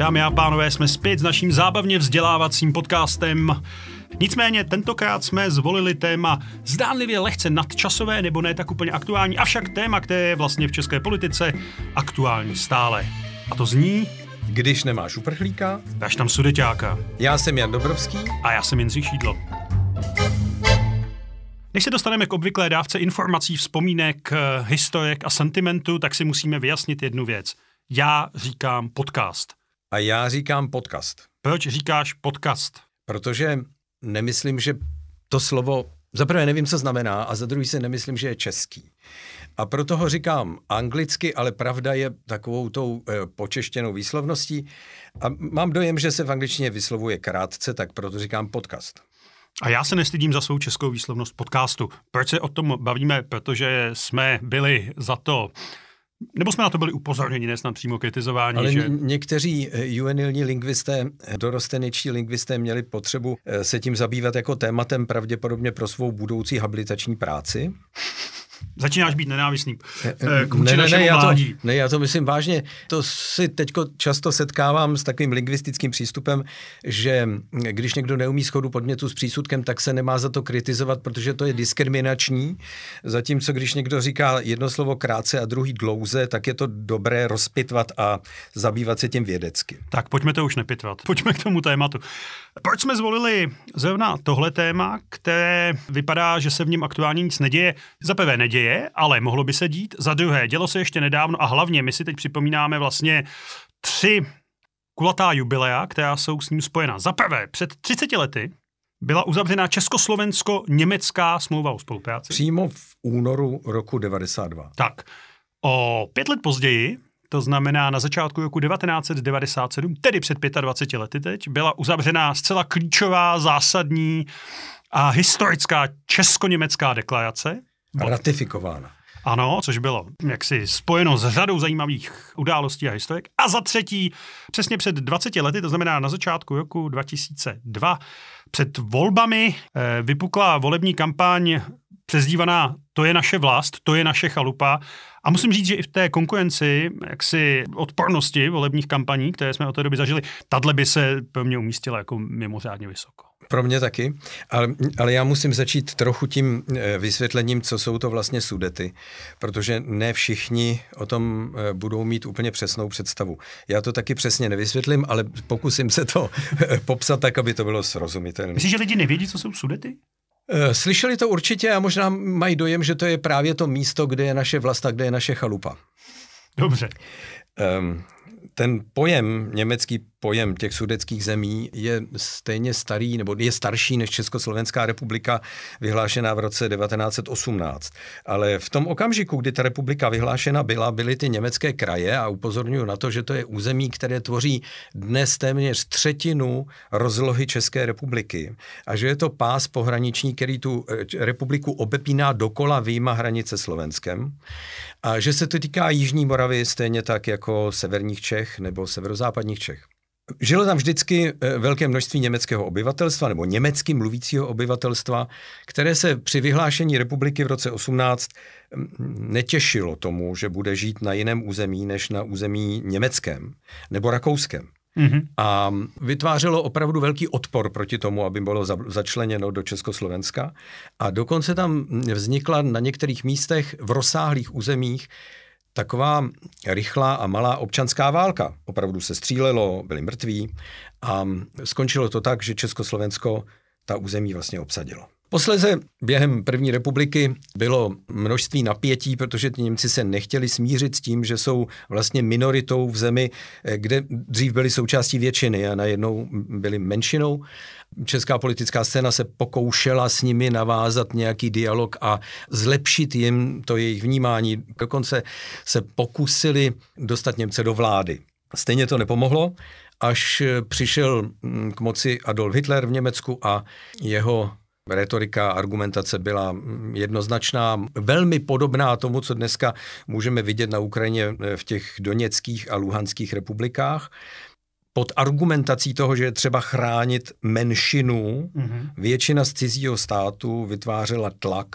Dámy a pánové, jsme zpět s naším zábavně vzdělávacím podcastem. Nicméně tentokrát jsme zvolili téma zdánlivě lehce nadčasové nebo ne tak úplně aktuální, avšak téma, které je vlastně v české politice aktuální stále. A to zní... Když nemáš uprchlíka... Dáš tam sudeťáka. Já jsem Jan Dobrovský. A já jsem Jindřich Šídlo. Než se dostaneme k obvyklé dávce informací, vzpomínek, eh, historiek a sentimentu, tak si musíme vyjasnit jednu věc. Já říkám podcast a já říkám podcast. Proč říkáš podcast? Protože nemyslím, že to slovo, za prvé nevím, co znamená, a za druhý si nemyslím, že je český. A proto ho říkám anglicky, ale pravda je takovou tou e, počeštěnou výslovností. A mám dojem, že se v angličtině vyslovuje krátce, tak proto říkám podcast. A já se nestydím za svou českou výslovnost podcastu. Proč se o tom bavíme? Protože jsme byli za to nebo jsme na to byli upozorněni, ne snad přímo kritizování. Ale že... někteří eh, juvenilní lingvisté, dorosteničtí lingvisté měli potřebu eh, se tím zabývat jako tématem pravděpodobně pro svou budoucí habilitační práci začínáš být nenávistný eh, k ne, ne, ne, já to, ne, já to myslím vážně. To si teď často setkávám s takovým lingvistickým přístupem, že když někdo neumí schodu podmětu s přísudkem, tak se nemá za to kritizovat, protože to je diskriminační. Zatímco když někdo říká jedno slovo krátce a druhý dlouze, tak je to dobré rozpitvat a zabývat se tím vědecky. Tak pojďme to už nepitvat. Pojďme k tomu tématu. Proč jsme zvolili zrovna tohle téma, které vypadá, že se v něm aktuálně nic neděje? Za prvé neděje, ale mohlo by se dít. Za druhé, dělo se ještě nedávno a hlavně my si teď připomínáme vlastně tři kulatá jubilea, která jsou s ním spojena. Za prvé, před 30 lety byla uzavřena československo-německá smlouva o spolupráci. Přímo v únoru roku 92. Tak. O pět let později to znamená na začátku roku 1997, tedy před 25 lety teď, byla uzavřená zcela klíčová, zásadní a historická česko-německá deklarace. Ratifikována. Ano, což bylo jaksi spojeno s řadou zajímavých událostí a historik. A za třetí, přesně před 20 lety, to znamená na začátku roku 2002, před volbami eh, vypukla volební kampaň přezdívaná to je naše vlast, to je naše chalupa. A musím říct, že i v té konkurenci, jaksi odpornosti volebních kampaní, které jsme od té doby zažili, tadle by se pro mě umístila jako mimořádně vysoko. Pro mě taky, ale, ale já musím začít trochu tím eh, vysvětlením, co jsou to vlastně sudety, protože ne všichni o tom eh, budou mít úplně přesnou představu. Já to taky přesně nevysvětlím, ale pokusím se to eh, popsat tak, aby to bylo srozumitelné. Myslíš, že lidi nevědí, co jsou sudety? Eh, slyšeli to určitě a možná mají dojem, že to je právě to místo, kde je naše a kde je naše chalupa. Dobře. Ehm, ten pojem německý pojem těch sudeckých zemí je stejně starý, nebo je starší než Československá republika, vyhlášená v roce 1918. Ale v tom okamžiku, kdy ta republika vyhlášena byla, byly ty německé kraje a upozorňuji na to, že to je území, které tvoří dnes téměř třetinu rozlohy České republiky a že je to pás pohraniční, který tu eh, republiku obepíná dokola výjima hranice Slovenskem a že se to týká Jižní Moravy stejně tak jako severních Čech nebo severozápadních Čech. Žilo tam vždycky eh, velké množství německého obyvatelstva nebo německy mluvícího obyvatelstva, které se při vyhlášení republiky v roce 18 mm, netěšilo tomu, že bude žít na jiném území než na území německém nebo rakouském. Mm-hmm. A vytvářelo opravdu velký odpor proti tomu, aby bylo začleněno do Československa. A dokonce tam vznikla na některých místech v rozsáhlých územích taková rychlá a malá občanská válka. Opravdu se střílelo, byli mrtví a skončilo to tak, že Československo ta území vlastně obsadilo. Posleze během první republiky bylo množství napětí, protože ti Němci se nechtěli smířit s tím, že jsou vlastně minoritou v zemi, eh, kde dřív byli součástí většiny a najednou byli menšinou. Česká politická scéna se pokoušela s nimi navázat nějaký dialog a zlepšit jim to jejich vnímání. Dokonce se pokusili dostat Němce do vlády. Stejně to nepomohlo, až eh, přišel hm, k moci Adolf Hitler v Německu a jeho retorika, argumentace byla mm, jednoznačná, velmi podobná tomu, co dneska můžeme vidět na Ukrajině eh, v těch doněckých a luhanských republikách. Pod argumentací toho, že je třeba chránit menšinu, mm-hmm. většina z cizího státu vytvářela tlak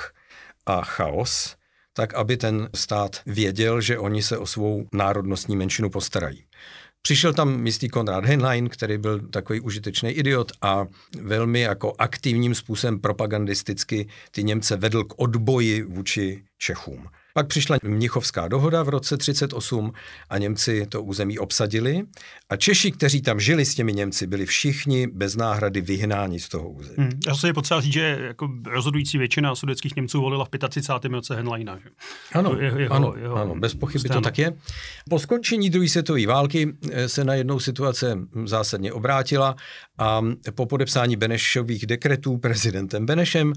a chaos, tak aby ten stát věděl, že oni se o svou národnostní menšinu postarají. Přišel tam místní Konrad Henlein, který byl takový užitečný idiot a velmi jako aktivním způsobem propagandisticky ty Němce vedl k odboji vůči Čechům. Pak přišla Mnichovská dohoda v roce 38 a Němci to území obsadili a Češi, kteří tam žili s těmi Němci, byli všichni bez náhrady vyhnáni z toho území. Hmm. Já se je potřeba říct, že jako rozhodující většina sudeckých Němců volila v 35. roce Henleina. Že? Ano, je, jeho, ano, jeho, ano, bez pochyby stranu. to tak je. Po skončení druhé světové války eh, se na jednou situace hm, zásadně obrátila a hm, po podepsání Benešových dekretů prezidentem Benešem,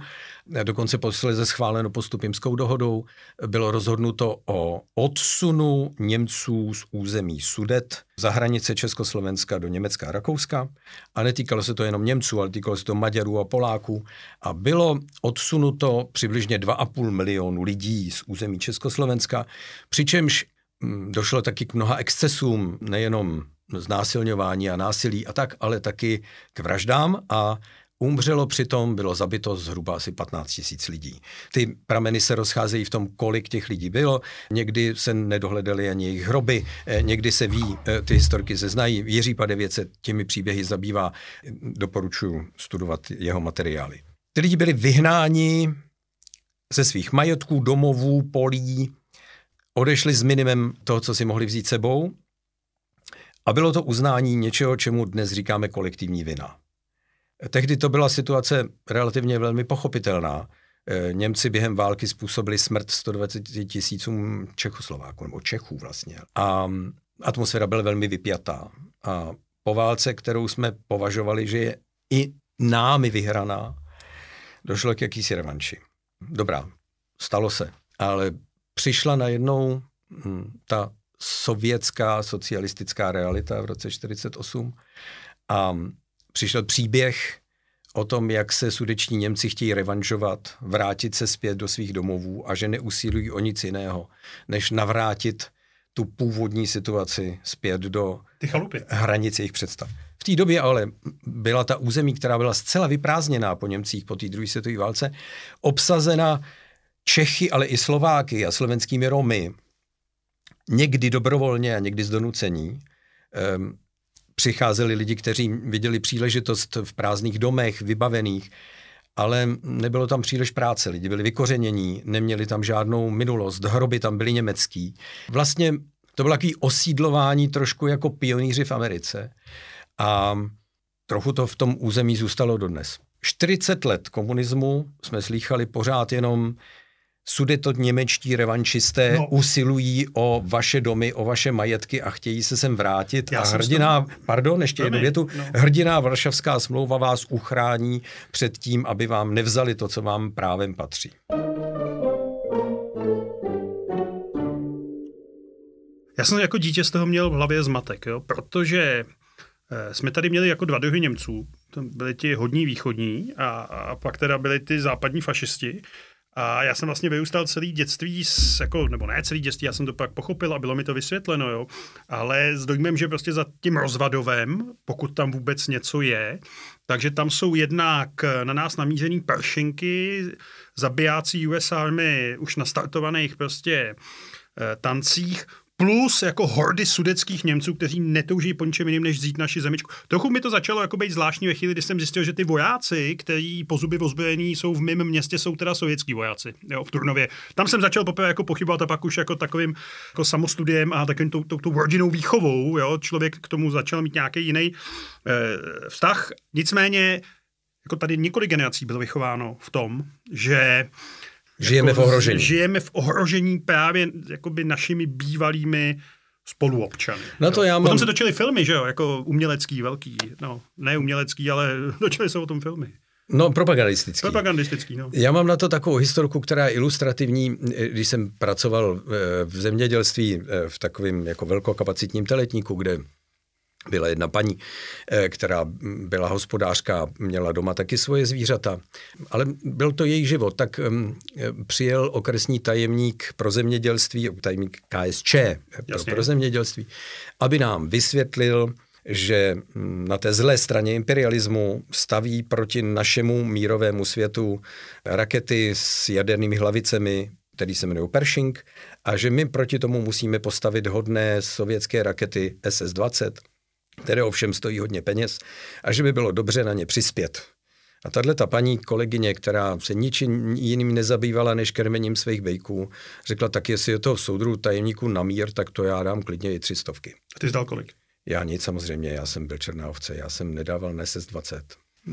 eh, dokonce posledně schváleno postupimskou dohodou, bylo bylo rozhodnuto o odsunu Němců z území Sudet za hranice Československa do Německa a Rakouska. A netýkalo se to jenom Němců, ale týkalo se to Maďarů a Poláků. A bylo odsunuto přibližně 2,5 milionu lidí z území Československa, přičemž mm, došlo taky k mnoha excesům, nejenom znásilňování a násilí a tak, ale taky k vraždám a Umřelo přitom, bylo zabito zhruba asi 15 tisíc lidí. Ty prameny se rozcházejí v tom, kolik těch lidí bylo. Někdy se nedohledali ani jejich hroby, eh, někdy se ví, eh, ty historky se znají. Jiří Padevěc se těmi příběhy zabývá. Doporučuji studovat jeho materiály. Ty lidi byli vyhnáni ze svých majetků, domovů, polí, odešli s minimem toho, co si mohli vzít sebou. A bylo to uznání něčeho, čemu dnes říkáme kolektivní vina. Tehdy to byla situace relativně velmi pochopitelná. Eh, Němci během války způsobili smrt 120 tisícům Čechoslováků, nebo Čechů vlastně. A atmosféra byla velmi vypjatá. A po válce, kterou jsme považovali, že je i námi vyhraná, došlo k jakýsi revanši. Dobrá, stalo se. Ale přišla najednou hm, ta sovětská socialistická realita v roce 1948 a přišel příběh o tom, jak se sudeční Němci chtějí revanžovat, vrátit se zpět do svých domovů a že neusilují o nic jiného, než navrátit tu původní situaci zpět do hranic jejich představ. V té době ale byla ta území, která byla zcela vyprázdněná po Němcích po té druhé světové válce, obsazena Čechy, ale i Slováky a slovenskými Romy, někdy dobrovolně a někdy z donucení. Ehm, přicházeli lidi, kteří viděli příležitost v prázdných domech, vybavených, ale nebylo tam příliš práce, lidi byli vykořenění, neměli tam žádnou minulost, hroby tam byly německý. Vlastně to bylo takové osídlování trošku jako pionýři v Americe a trochu to v tom území zůstalo dodnes. 40 let komunismu jsme slýchali pořád jenom sudeto němečtí revančisté no. usilují o vaše domy, o vaše majetky a chtějí se sem vrátit. Já a hrdina, toho... pardon, ještě no, jednu větu, no. hrdina Varšavská smlouva vás uchrání před tím, aby vám nevzali to, co vám právem patří. Já jsem jako dítě z toho měl v hlavě zmatek, jo? protože eh, jsme tady měli jako dva druhy Němců. To byli ti hodní východní a, a pak teda byli ty západní fašisti. A já jsem vlastně vyrůstal celý dětství, s, jako, nebo ne celý dětství, já jsem to pak pochopil a bylo mi to vysvětleno, jo. Ale s dojmem, že prostě za tím rozvadovem, pokud tam vůbec něco je, takže tam jsou jednak na nás namířený pršinky, zabijácí US Army už nastartovaných prostě eh, tancích, plus jako hordy sudeckých Němců, kteří netouží po ničem jiným, než vzít naši zemičku. Trochu mi to začalo jako být zvláštní ve chvíli, kdy jsem zjistil, že ty vojáci, kteří po zuby ozbrojení jsou v mém městě, jsou teda sovětský vojáci jo, v Turnově. Tam jsem začal poprvé jako pochybovat a pak už jako takovým jako samostudiem a takovým tou, tou, tou rodinou výchovou, jo, člověk k tomu začal mít nějaký jiný e, vztah. Nicméně jako tady několik generací bylo vychováno v tom, že Žijeme jako, v ohrožení. Žijeme v ohrožení právě jakoby našimi bývalými spoluobčany. Na to no. já mám... Potom se točily filmy, že jo, jako umělecký, velký, no, ne umělecký, ale točily se o tom filmy. No, propagandistický. Propagandistický, no. Já mám na to takovou historku, která je ilustrativní. Když jsem pracoval eh, v zemědělství eh, v takovém jako velkokapacitním teletníku, kde byla jedna paní, eh, která byla hospodářka, měla doma taky svoje zvířata, ale byl to její život. Tak eh, přijel okresní tajemník pro zemědělství, tajemník KSČ eh, pro, pro zemědělství, aby nám vysvětlil, že mm, na té zlé straně imperialismu staví proti našemu mírovému světu rakety s jadernými hlavicemi, který se jmenuje Pershing, a že my proti tomu musíme postavit hodné sovětské rakety SS-20 které ovšem stojí hodně peněz, a že by bylo dobře na ně přispět. A tahle ta paní kolegyně, která se ničím jiným nezabývala než krmením svých bejků, řekla, tak jestli je toho soudru tajemníku na mír, tak to já dám klidně i tři stovky. A ty jsi dal kolik? Já nic samozřejmě, já jsem byl černá ovce, já jsem nedával na SS20.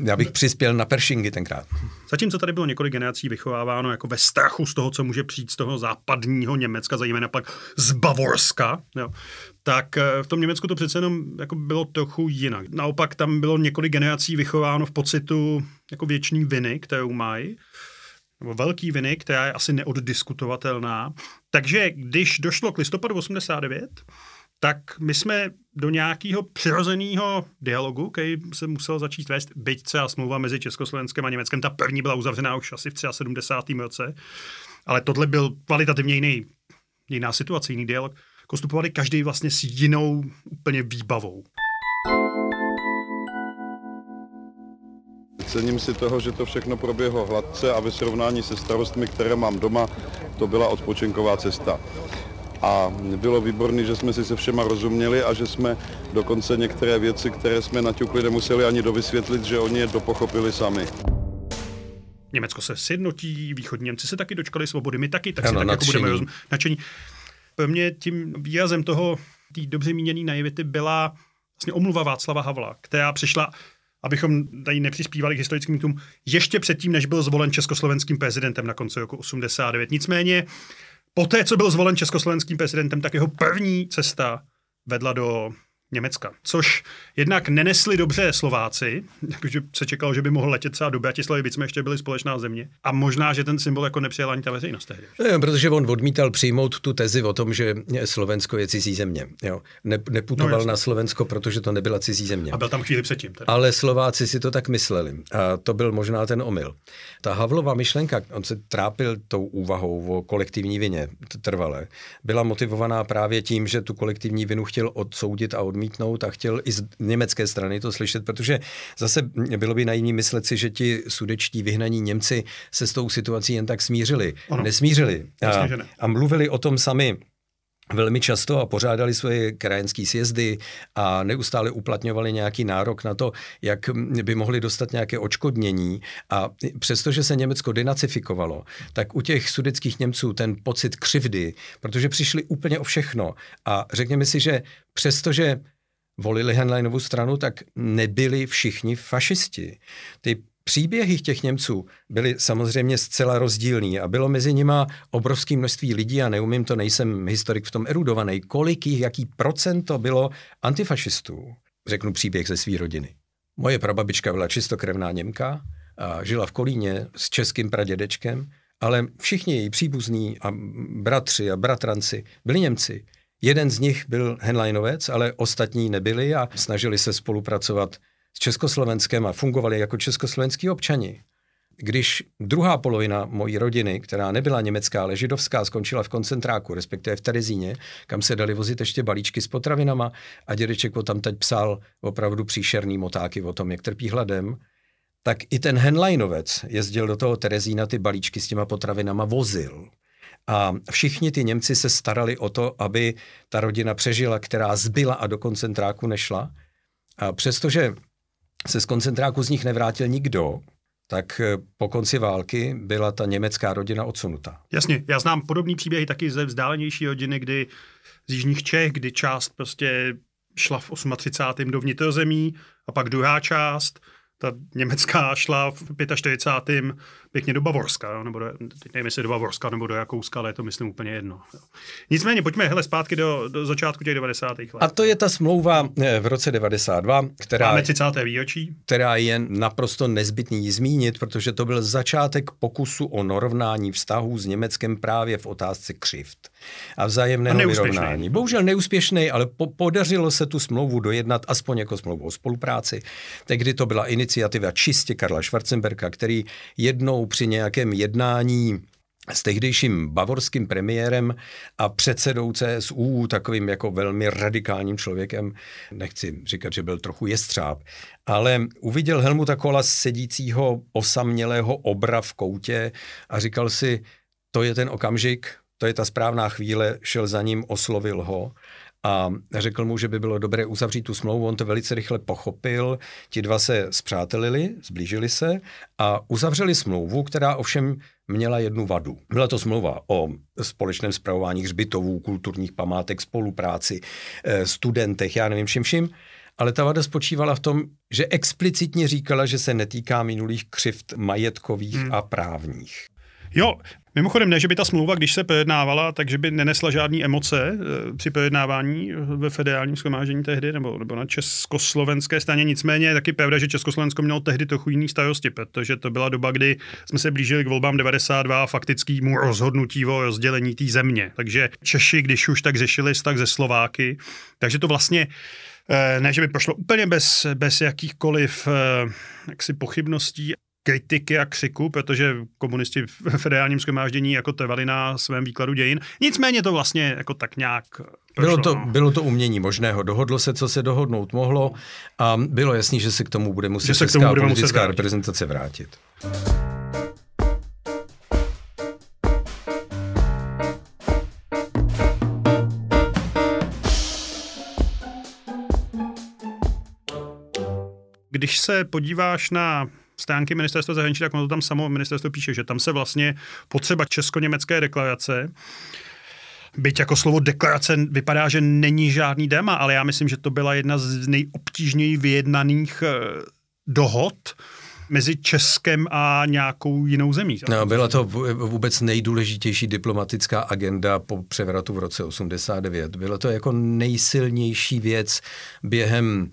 Já bych přispěl na Pershingy tenkrát. Zatímco tady bylo několik generací vychováváno jako ve strachu z toho, co může přijít z toho západního Německa, zejména pak z Bavorska, jo, tak eh, v tom Německu to přece jenom jako bylo trochu jinak. Naopak tam bylo několik generací vychováno v pocitu jako věční viny, kterou mají nebo velký viny, která je asi neoddiskutovatelná. Takže když došlo k listopadu 89, tak my jsme do nějakého přirozeného dialogu, který se musel začít vést, byť třeba smlouva mezi Československem a Německem, ta první byla uzavřená už asi v 73. roce, ale tohle byl kvalitativně jiný, jiná situace, jiný dialog, kostupovali každý vlastně s jinou úplně výbavou. Cením si toho, že to všechno proběhlo hladce a ve srovnání se starostmi, které mám doma, to byla odpočinková cesta a bylo výborné, že jsme si se všema rozuměli a že jsme dokonce některé věci, které jsme naťukli, nemuseli ani dovysvětlit, že oni je dopochopili sami. Německo se sjednotí, východní Němci se taky dočkali svobody, my taky, tak ano, si tak jako budeme rozumět. nadšení. Pro mě tím výrazem toho, tý dobře míněný naivity byla vlastně omluva Václava Havla, která přišla abychom tady nepřispívali k historickým tům, ještě předtím, než byl zvolen československým prezidentem na konci roku 89. Nicméně Poté, co byl zvolen československým prezidentem, tak jeho první cesta vedla do Německa, což jednak nenesli dobře Slováci, takže se čekalo, že by mohl letět třeba do Bratislavy, byť jsme ještě byli společná země. A možná, že ten symbol jako nepřijela ani ta veřejnost tehdy. Ne, no protože on odmítal přijmout tu tezi o tom, že Slovensko je cizí země. Jo. Ne, neputoval no, na Slovensko, protože to nebyla cizí země. A byl tam chvíli předtím. Tedy. Ale Slováci si to tak mysleli. A to byl možná ten omyl. Ta Havlova myšlenka, on se trápil tou úvahou o kolektivní vině trvale, byla motivovaná právě tím, že tu kolektivní vinu chtěl odsoudit a odmít odmítnout a chtěl i z německé strany to slyšet, protože zase bylo by naivní myslet si, že ti sudečtí vyhnaní Němci se s tou situací jen tak smířili. Ono. Nesmířili. a, ne. a mluvili o tom sami velmi často a pořádali svoje krajenské sjezdy a neustále uplatňovali nějaký nárok na to, jak by mohli dostat nějaké očkodnění. A přestože se Německo denacifikovalo, tak u těch sudeckých Němců ten pocit křivdy, protože přišli úplně o všechno. A řekněme si, že přestože volili Henleinovu stranu, tak nebyli všichni fašisti. Ty příběhy těch Němců byly samozřejmě zcela rozdílný a bylo mezi nima obrovské množství lidí a neumím to, nejsem historik v tom erudovaný, kolik jich, jaký procento bylo antifašistů. Řeknu příběh ze své rodiny. Moje prababička byla čistokrevná Němka, a žila v Kolíně s českým pradědečkem, ale všichni její příbuzní a bratři a bratranci byli Němci. Jeden z nich byl Henleinovec, ale ostatní nebyli a snažili se spolupracovat s Československem a fungovali jako československí občani. Když druhá polovina mojí rodiny, která nebyla německá, ale židovská, skončila v koncentráku, respektive v Terezíně, kam se dali vozit ještě balíčky s potravinama a dědeček o tam teď psal opravdu příšerný motáky o tom, jak trpí hladem, tak i ten Henleinovec jezdil do toho Terezína ty balíčky s těma potravinama vozil. A všichni ty Němci se starali o to, aby ta rodina přežila, která zbyla a do koncentráku nešla. A přestože se z koncentráku z nich nevrátil nikdo, tak eh, po konci války byla ta německá rodina odsunuta. Jasně, já znám podobný příběhy taky ze vzdálenější rodiny, kdy z jižních Čech, kdy část prostě šla v 38. do vnitrozemí a pak druhá část, ta německá šla v 45 pěkně do Bavorska, jo? nebo do, teď nevím, jestli do Bavorska nebo do Jakouska, ale je to myslím úplně jedno. Jo? Nicméně, pojďme hele, zpátky do, do začátku těch 90. let. A to je ta smlouva eh, v roce 92, která, Máme 30. výročí. která je naprosto nezbytný zmínit, protože to byl začátek pokusu o norovnání vztahů s Německem právě v otázce křivt a vzájemného a vyrovnání. Bohužel neúspěšný, ale po- podařilo se tu smlouvu dojednat aspoň jako smlouvu o spolupráci. Tehdy to byla iniciativa čistě Karla Schwarzenberka, který jednou při nějakém jednání s tehdejším bavorským premiérem a předsedou CSU, takovým jako velmi radikálním člověkem, nechci říkat, že byl trochu jestřáb, ale uviděl Helmuta Kola sedícího osamělého obra v koutě a říkal si, to je ten okamžik, to je ta správná chvíle, šel za ním, oslovil ho a řekl mu, že by bylo dobré uzavřít tu smlouvu. On to velice rychle pochopil. Ti dva se zpřátelili, zblížili se a uzavřeli smlouvu, která ovšem měla jednu vadu. Byla to smlouva o společném zpravování hřbitovů, kulturních památek, spolupráci, eh, studentech, já nevím všim, všim. Ale ta vada spočívala v tom, že explicitně říkala, že se netýká minulých křivt majetkových hmm. a právních. Jo, Mimochodem, ne, že by ta smlouva, když se pojednávala, takže by nenesla žádné emoce eh, při pojednávání ve federálním schromáždění tehdy, nebo, nebo na československé straně. Nicméně je taky pravda, že Československo mělo tehdy trochu jiný starosti, protože to byla doba, kdy jsme se blížili k volbám 92 a faktickému rozhodnutí o rozdělení té země. Takže Češi, když už tak řešili tak ze Slováky, takže to vlastně eh, ne, že by prošlo úplně bez, bez jakýchkoliv eh, jaksi pochybností, kritiky a křiku, protože komunisti v federálním schromáždění jako trvali na svém výkladu dějin. Nicméně to vlastně jako tak nějak Prošlo, bylo to, no. bylo to umění možného. Dohodlo se, co se dohodnout mohlo a bylo jasný, že se k tomu bude muset že se k tomu politická muset reprezentace vrátit. Když se podíváš na stránky ministerstva zahraničí, tak ono to tam samo ministerstvo píše, že tam se vlastně potřeba česko-německé deklarace byť jako slovo deklarace vypadá, že není žádný dema, ale já myslím, že to byla jedna z nejobtížněji vyjednaných eh, dohod mezi Českem a nějakou jinou zemí. No, byla to vůbec nejdůležitější diplomatická agenda po převratu v roce 89. Byla to jako nejsilnější věc během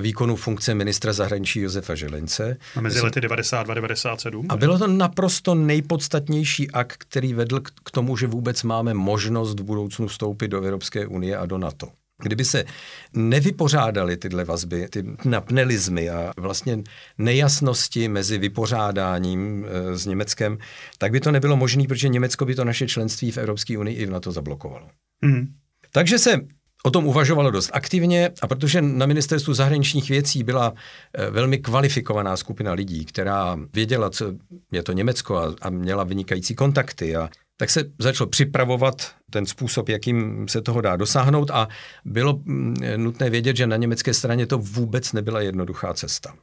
výkonu funkce ministra zahraničí Josefa Želince. A mezi lety 92-97. A bylo to naprosto nejpodstatnější akt, který vedl k tomu, že vůbec máme možnost v budoucnu vstoupit do Evropské unie a do NATO. Kdyby se nevypořádaly tyhle vazby, ty napnelizmy a vlastně nejasnosti mezi vypořádáním e, s Německem, tak by to nebylo možné, protože Německo by to naše členství v Evropské unii i v NATO zablokovalo. Mm. Takže se o tom uvažovalo dost aktivně a protože na ministerstvu zahraničních věcí byla eh, velmi kvalifikovaná skupina lidí, která věděla, co je to Německo a, a měla vynikající kontakty a tak se začal připravovat ten způsob, jakým se toho dá dosáhnout a bylo mm, nutné vědět, že na německé straně to vůbec nebyla jednoduchá cesta.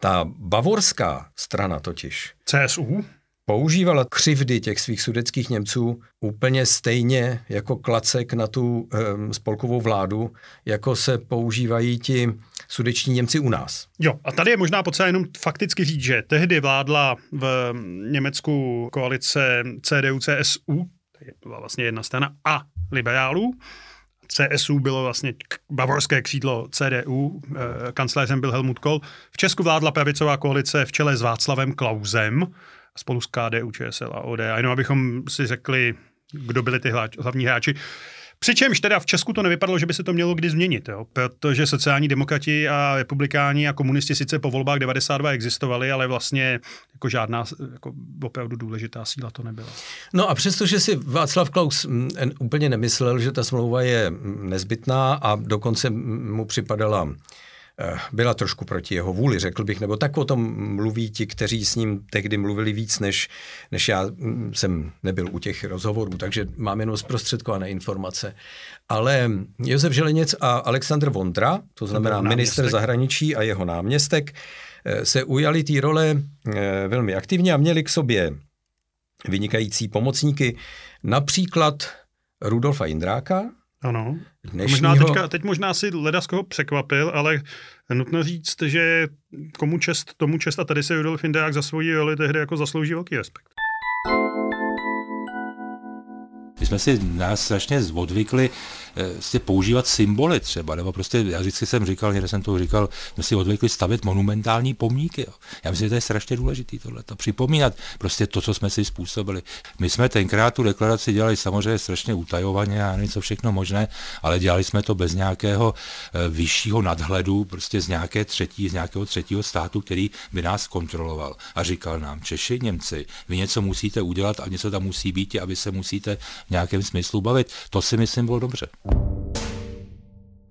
Ta bavorská strana totiž. CSU? používala křivdy těch svých sudeckých Němců úplně stejně jako klacek na tu um, spolkovou vládu, jako se používají ti sudeční Němci u nás. Jo, a tady je možná potřeba jenom fakticky říct, že tehdy vládla v Německu koalice CDU-CSU, to byla vlastně jedna strana, a liberálů. CSU bylo vlastně bavorské křídlo CDU, eh, kancléřem byl Helmut Kohl. V Česku vládla pravicová koalice v čele s Václavem Klausem, spolu s KDU, ČSL a A jenom abychom si řekli, kdo byli ty hláč, hlavní hráči. Přičemž teda v Česku to nevypadalo, že by se to mělo kdy změnit, jo? protože sociální demokrati a republikáni a komunisti sice po volbách 92 existovali, ale vlastně jako žádná jako opravdu důležitá síla to nebyla. No a přestože si Václav Klaus úplně nemyslel, že ta smlouva je nezbytná a dokonce mu připadala Eh, byla trošku proti jeho vůli, řekl bych, nebo tak o tom mluví ti, kteří s ním tehdy mluvili víc, než, než já hm, jsem nebyl u těch rozhovorů, takže mám jenom zprostředkované informace. Ale Josef Želeněc a Aleksandr Vondra, to znamená minister zahraničí a jeho náměstek, eh, se ujali té role eh, velmi aktivně a měli k sobě vynikající pomocníky, například Rudolfa Jindráka, ano. Dnešního... Možná teďka, teď možná si leda z koho překvapil, ale nutno říct, že komu čest, tomu čest a tady se Rudolf Hindeák za svoji roli tehdy jako zaslouží velký respekt. jsme si nás strašně odvykli eh, si používat symboly třeba, nebo prostě, já vždycky jsem říkal, někde jsem to říkal, jsme si odvykli stavět monumentální pomníky. Jo. Já myslím, že to je strašně důležité tohle, to připomínat prostě to, co jsme si způsobili. My jsme tenkrát tu deklaraci dělali samozřejmě strašně utajovaně a něco všechno možné, ale dělali jsme to bez nějakého eh, vyššího nadhledu, prostě z, nějaké třetí, z nějakého třetího státu, který by nás kontroloval a říkal nám, Češi, Němci, vy něco musíte udělat a něco tam musí být, aby se musíte nějak nějakém smyslu bavit. To si myslím bylo dobře.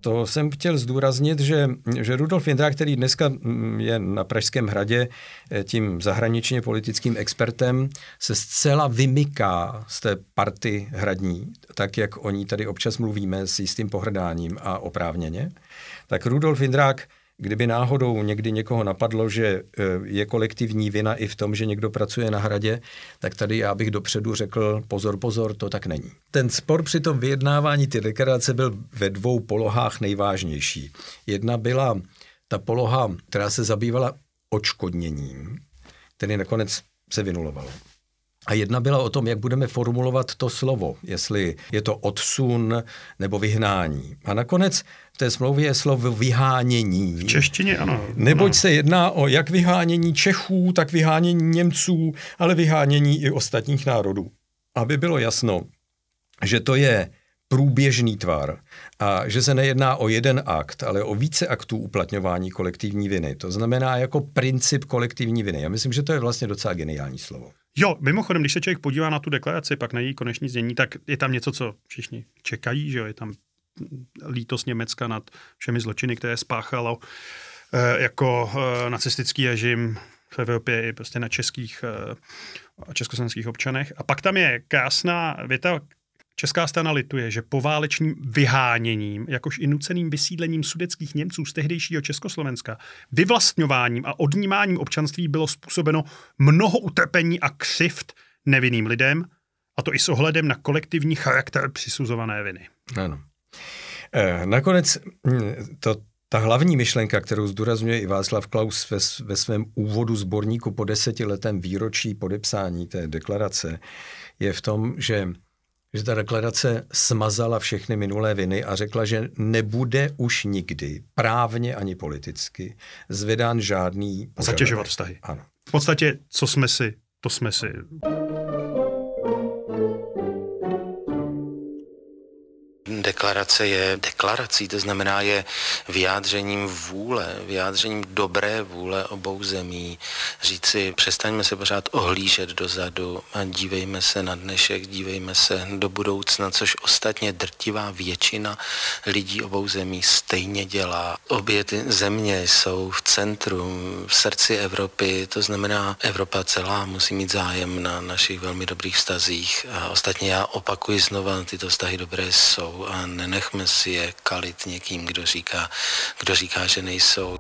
To jsem chtěl zdůraznit, že, že Rudolf Jindra, který dneska mm, je na Pražském hradě eh, tím zahraničně politickým expertem, se zcela vymyká z té party hradní, tak jak o ní tady občas mluvíme s jistým pohrdáním a oprávněně. Tak Rudolf Jindrák kdyby náhodou někdy někoho napadlo, že eh, je kolektivní vina i v tom, že někdo pracuje na hradě, tak tady já bych dopředu řekl pozor, pozor, to tak není. Ten spor při tom vyjednávání ty deklarace byl ve dvou polohách nejvážnější. Jedna byla ta poloha, která se zabývala očkodněním, který nakonec se vynulovalo. A jedna byla o tom, jak budeme formulovat to slovo, jestli je to odsun nebo vyhnání. A nakonec v té smlouvě je slovo vyhánění. V češtině ano. Neboť ano. se jedná o jak vyhánění Čechů, tak vyhánění Němců, ale vyhánění i ostatních národů. Aby bylo jasno, že to je průběžný tvar a že se nejedná o jeden akt, ale o více aktů uplatňování kolektivní viny. To znamená jako princip kolektivní viny. Já myslím, že to je vlastně docela geniální slovo. Jo, mimochodem, když se člověk podívá na tu deklaraci, pak na její koneční znění, tak je tam něco, co všichni čekají, že jo? je tam lítost Německa nad všemi zločiny, které spáchalo eh, jako eh, nacistický režim v Evropě i prostě na českých eh, a československých občanech. A pak tam je krásná věta, Česká strana lituje, že poválečným vyháněním, jakož i nuceným vysídlením sudeckých Němců z tehdejšího Československa, vyvlastňováním a odnímáním občanství bylo způsobeno mnoho utrpení a křivt nevinným lidem, a to i s ohledem na kolektivní charakter přisuzované viny. Ano. Eh, nakonec hm, to, ta hlavní myšlenka, kterou zdůrazňuje i Václav Klaus ve, ve svém úvodu sborníku po desetiletém výročí podepsání té deklarace, je v tom, že že ta deklarace smazala všechny minulé viny a řekla, že nebude už nikdy právně ani politicky zvedán žádný... Požadavek. Zatěžovat vztahy. Ano. V podstatě, co jsme si, to jsme si. Deklarace je deklarací, to znamená je vyjádřením vůle, vyjádřením dobré vůle obou zemí. Říci, přestaňme se pořád ohlížet dozadu a dívejme se na dnešek, dívejme se do budoucna, což ostatně drtivá většina lidí obou zemí stejně dělá. Obě ty země jsou v centru, v srdci Evropy, to znamená Evropa celá musí mít zájem na našich velmi dobrých vztazích. A ostatně já opakuji znova, tyto vztahy dobré jsou jsou a nenechme si je kalit někým, kdo říká, kdo říká že nejsou.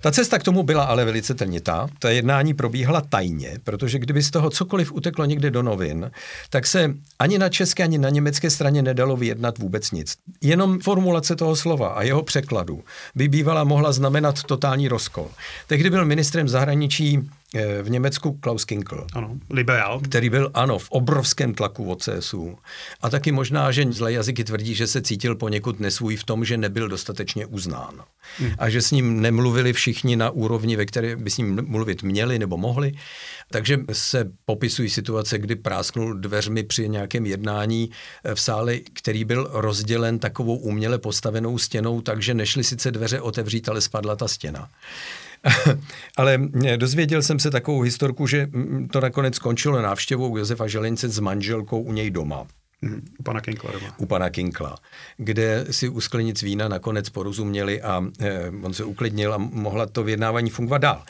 Ta cesta k tomu byla ale velice trnitá. Ta jednání probíhala tajně, protože kdyby z toho cokoliv uteklo někde do novin, tak se ani na české, ani na německé straně nedalo vyjednat vůbec nic. Jenom formulace toho slova a jeho překladu by bývala mohla znamenat totální rozkol. Tehdy byl ministrem zahraničí Eh, v Německu Klaus Kinkl. Ano, liberál. Který byl, ano, v obrovském tlaku od CSU. A taky možná, že zlé jazyky tvrdí, že se cítil poněkud nesvůj v tom, že nebyl dostatečně uznán. Hmm. A že s ním nemluvili všichni na úrovni, ve které by s ním mluvit měli nebo mohli. Takže se popisují situace, kdy prásknul dveřmi při nějakém jednání eh, v sále, který byl rozdělen takovou uměle postavenou stěnou, takže nešli sice dveře otevřít, ale spadla ta stěna. Ale eh, dozvěděl jsem se takovou historku, že mm, mm, to nakonec skončilo návštěvou Josefa Želince s manželkou u něj doma. Mhm, u pana Kinkla doma. U pana Kinkla, kde si u sklenic vína nakonec porozuměli a eh, on se uklidnil a mohla to vyjednávání fungovat dál.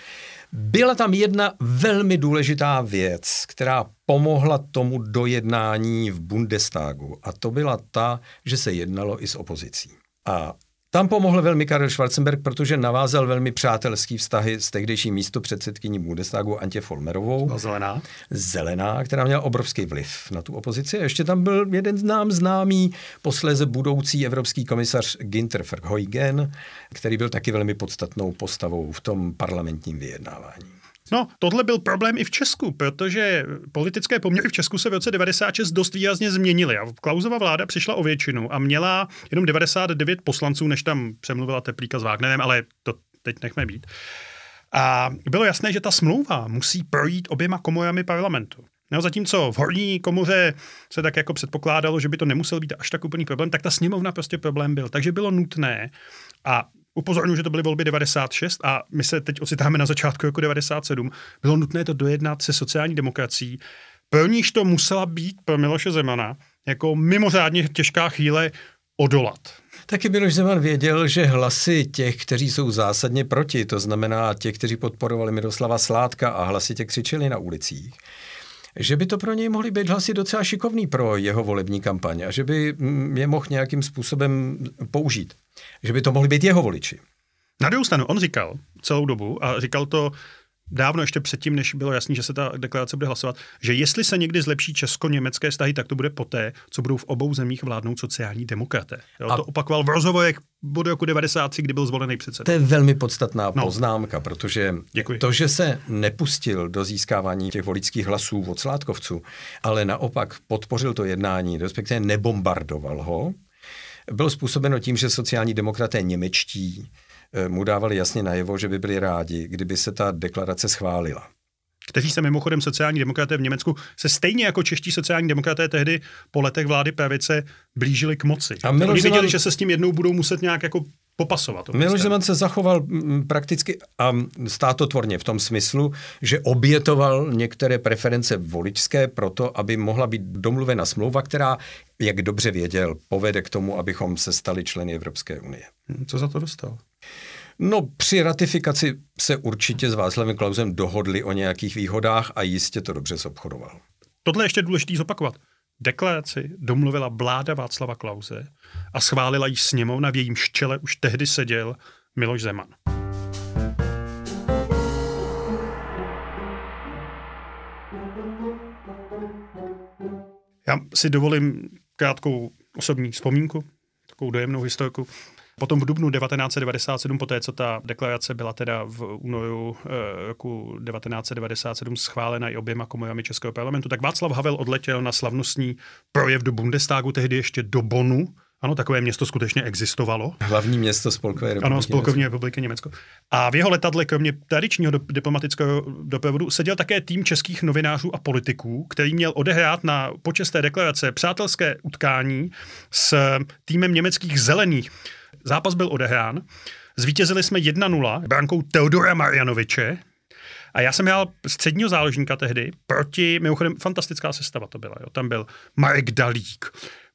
Byla tam jedna velmi důležitá věc, která pomohla tomu dojednání v Bundestagu a to byla ta, že se jednalo i s opozicí. A tam pomohl velmi Karel Schwarzenberg, protože navázal velmi přátelský vztahy s tehdejší místo předsedkyní Bundestagu Antě Folmerovou. zelená. Zelená, která měla obrovský vliv na tu opozici. A ještě tam byl jeden z nám známý, posléze budoucí evropský komisař Ginter Verheugen, který byl taky velmi podstatnou postavou v tom parlamentním vyjednávání. No, tohle byl problém i v Česku, protože politické poměry v Česku se v roce 96 dost výrazně změnily a Klausova vláda přišla o většinu a měla jenom 99 poslanců, než tam přemluvila Teplíka s Wagnerem, ale to teď nechme být. A bylo jasné, že ta smlouva musí projít oběma komorami parlamentu. No, zatímco v horní komoře se tak jako předpokládalo, že by to nemusel být až tak úplný problém, tak ta sněmovna prostě problém byl. Takže bylo nutné a Upozorňuji, že to byly volby 96 a my se teď ocitáme na začátku jako 97. Bylo nutné to dojednat se sociální demokracií. Pro níž to musela být pro Miloše Zemana jako mimořádně těžká chvíle odolat. Taky Miloš Zeman věděl, že hlasy těch, kteří jsou zásadně proti, to znamená těch, kteří podporovali Miroslava Sládka a hlasy těch křičeli na ulicích, že by to pro něj mohly být hlasy docela šikovný pro jeho volební kampaň a že by mm, je mohl nějakým způsobem použít. Že by to mohli být jeho voliči. Na druhou stranu, on říkal celou dobu a říkal to dávno ještě předtím, než bylo jasný, že se ta deklarace bude hlasovat, že jestli se někdy zlepší česko-německé vztahy, tak to bude poté, co budou v obou zemích vládnout sociální demokraté. Jo, a... To opakoval v rozhovorech bude roku 90, kdy byl zvolený předseda. To je velmi podstatná no. poznámka, protože Děkuji. to, že se nepustil do získávání těch voličských hlasů od sládkovců, ale naopak podpořil to jednání, respektive nebombardoval ho, bylo způsobeno tím, že sociální demokraté němečtí Eh, mu dávali jasně najevo, že by byli rádi, kdyby se ta deklarace schválila kteří se mimochodem sociální demokraté v Německu se stejně jako čeští sociální demokraté tehdy po letech vlády pravice blížili k moci. A my Zeman... viděli, že se s tím jednou budou muset nějak jako popasovat. Miloš Zeman se zachoval mm, prakticky a mm, státotvorně v tom smyslu, že obětoval některé preference voličské proto, aby mohla být domluvena smlouva, která, jak dobře věděl, povede k tomu, abychom se stali členy Evropské unie. Co za to dostal? No, při ratifikaci se určitě s Václavem Klausem dohodli o nějakých výhodách a jistě to dobře zobchodoval. Tohle ještě důležité zopakovat. Deklaraci domluvila vláda Václava Klauze a schválila ji sněmovna, v jejím čele už tehdy seděl Miloš Zeman. Já si dovolím krátkou osobní vzpomínku, takovou dojemnou historiku. Potom v dubnu 1997, poté co ta deklarace byla teda v únoru eh, roku 1997 schválena i oběma komorami Českého parlamentu, tak Václav Havel odletěl na slavnostní projev do Bundestagu, tehdy ještě do Bonu, ano, takové město skutečně existovalo. Hlavní město Spolkové republiky. Ano, Spolkové republiky Německo. A v jeho letadle, kromě tradičního do, diplomatického doprovodu, seděl také tým českých novinářů a politiků, který měl odehrát na počesté deklarace přátelské utkání s týmem německých zelených zápas byl odehrán. Zvítězili jsme 1-0 brankou Teodora Marjanoviče. A já jsem měl středního záložníka tehdy proti, mimochodem fantastická sestava to byla, jo. tam byl Marek Dalík,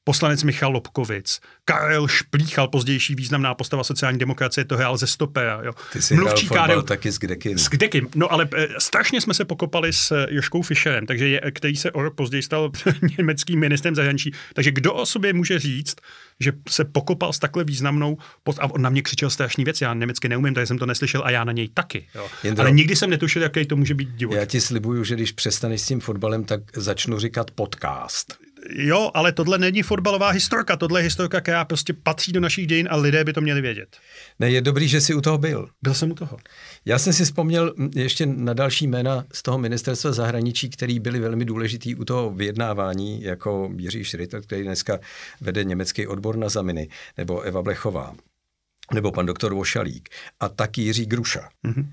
poslanec Michal Lobkovic, Karel Šplíchal, pozdější významná postava sociální demokracie, to hrál ze stopera. Jo. Ty jsi Mluvčí hrál KDU, taky s kdekým. S kdekým. no ale e, strašně jsme se pokopali s eh, Joškou Fischerem, takže je, eh, který se o rok později stal německým ministrem zahraničí. Takže kdo o sobě může říct, že se pokopal s takhle významnou, post- a on na mě křičel strašný věc, já německy neumím, takže jsem to neslyšel a já na něj taky. Jo. Ale nikdy jsem netušil, jaký to může být divok. Já ti slibuju, že když přestaneš s tím fotbalem, tak začnu říkat podcast jo, ale tohle není fotbalová historka, tohle je historka, která prostě patří do našich dějin a lidé by to měli vědět. Ne, je dobrý, že jsi u toho byl. Byl jsem u toho. Já jsem si vzpomněl ještě na další jména z toho ministerstva zahraničí, který byly velmi důležitý u toho vyjednávání, jako Jiří Šrit, který dneska vede německý odbor na zaminy, nebo Eva Blechová, nebo pan doktor Vošalík a taky Jiří Gruša. Mm-hmm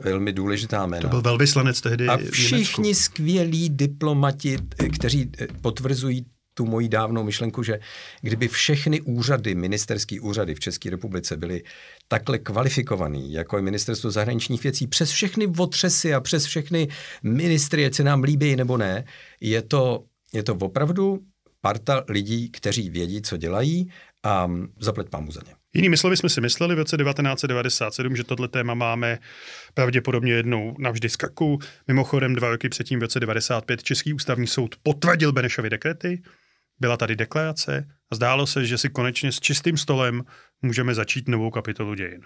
velmi důležitá jména. To byl velvyslanec tehdy A všichni skvělí diplomati, eh, kteří eh, potvrzují tu moji dávnou myšlenku, že kdyby všechny úřady, ministerský úřady v České republice byly takhle kvalifikovaný, jako je ministerstvo zahraničních věcí, přes všechny otřesy a přes všechny ministry, jestli nám líbí nebo ne, je to, je to opravdu parta lidí, kteří vědí, co dělají a zaplet pámu za ně. Jinými slovy jsme si mysleli v roce 1997, že tohle téma máme pravděpodobně jednou navždy z krku. Mimochodem dva roky předtím v roce 1995 Český ústavní soud potvrdil Benešovy dekrety, byla tady deklarace a zdálo se, že si konečně s čistým stolem můžeme začít novou kapitolu dějin.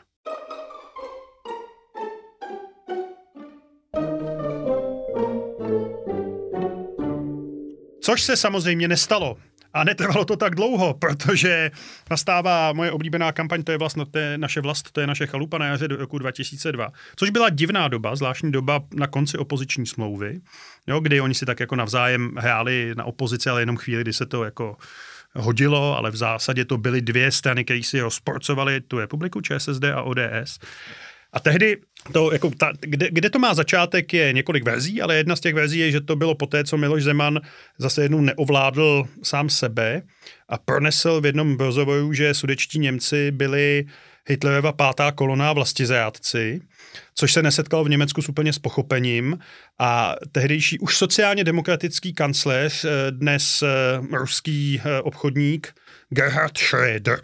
Což se samozřejmě nestalo. A netrvalo to tak dlouho, protože nastává moje oblíbená kampaň, to je, vlastně to je naše vlast, to je naše chalupa na jaře do roku 2002, což byla divná doba, zvláštní doba na konci opoziční smlouvy, jo, kdy oni si tak jako navzájem hráli na opozici, ale jenom chvíli, kdy se to jako hodilo, ale v zásadě to byly dvě strany, které si rozporcovaly tu republiku, ČSSD a ODS. A tehdy to, jako ta, kde, kde to má začátek, je několik verzí, ale jedna z těch verzí je, že to bylo poté, co Miloš Zeman zase jednou neovládl sám sebe a pronesl v jednom rozhovoru, že sudečtí Němci byli Hitlerova pátá kolona vlastizejátci, což se nesetkalo v Německu s úplně s pochopením a tehdejší už sociálně demokratický kancléř, eh, dnes eh, ruský eh, obchodník Gerhard Schröder,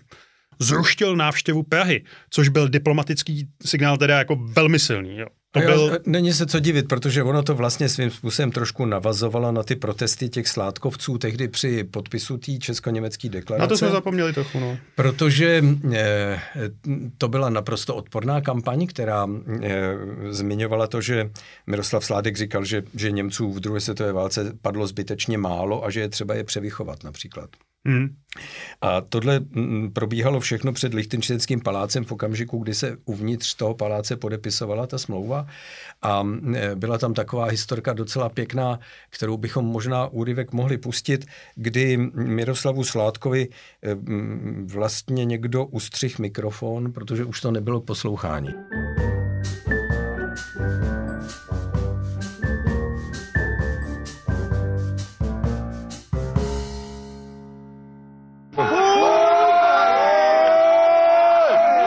zruštil návštěvu Prahy, což byl diplomatický signál teda jako velmi silný. Jo. To jo, byl... E, není se co divit, protože ono to vlastně svým způsobem trošku navazovalo na ty protesty těch sládkovců tehdy při podpisu té česko-německé deklarace. Na to jsme zapomněli trochu, no. Protože eh, to byla naprosto odporná kampaň, která eh, zmiňovala to, že Miroslav Sládek říkal, že, že Němců v druhé světové válce padlo zbytečně málo a že je třeba je převychovat například. Hmm. A tohle mm, mm, probíhalo všechno před Lichtenštejnským palácem v okamžiku, kdy se uvnitř toho paláce podepisovala ta smlouva a mm, e, byla tam taková historka docela pěkná, kterou bychom možná úryvek mohli pustit, kdy Miroslavu Sládkovi e, vlastně někdo ustřih mikrofon, protože už to nebylo k poslouchání.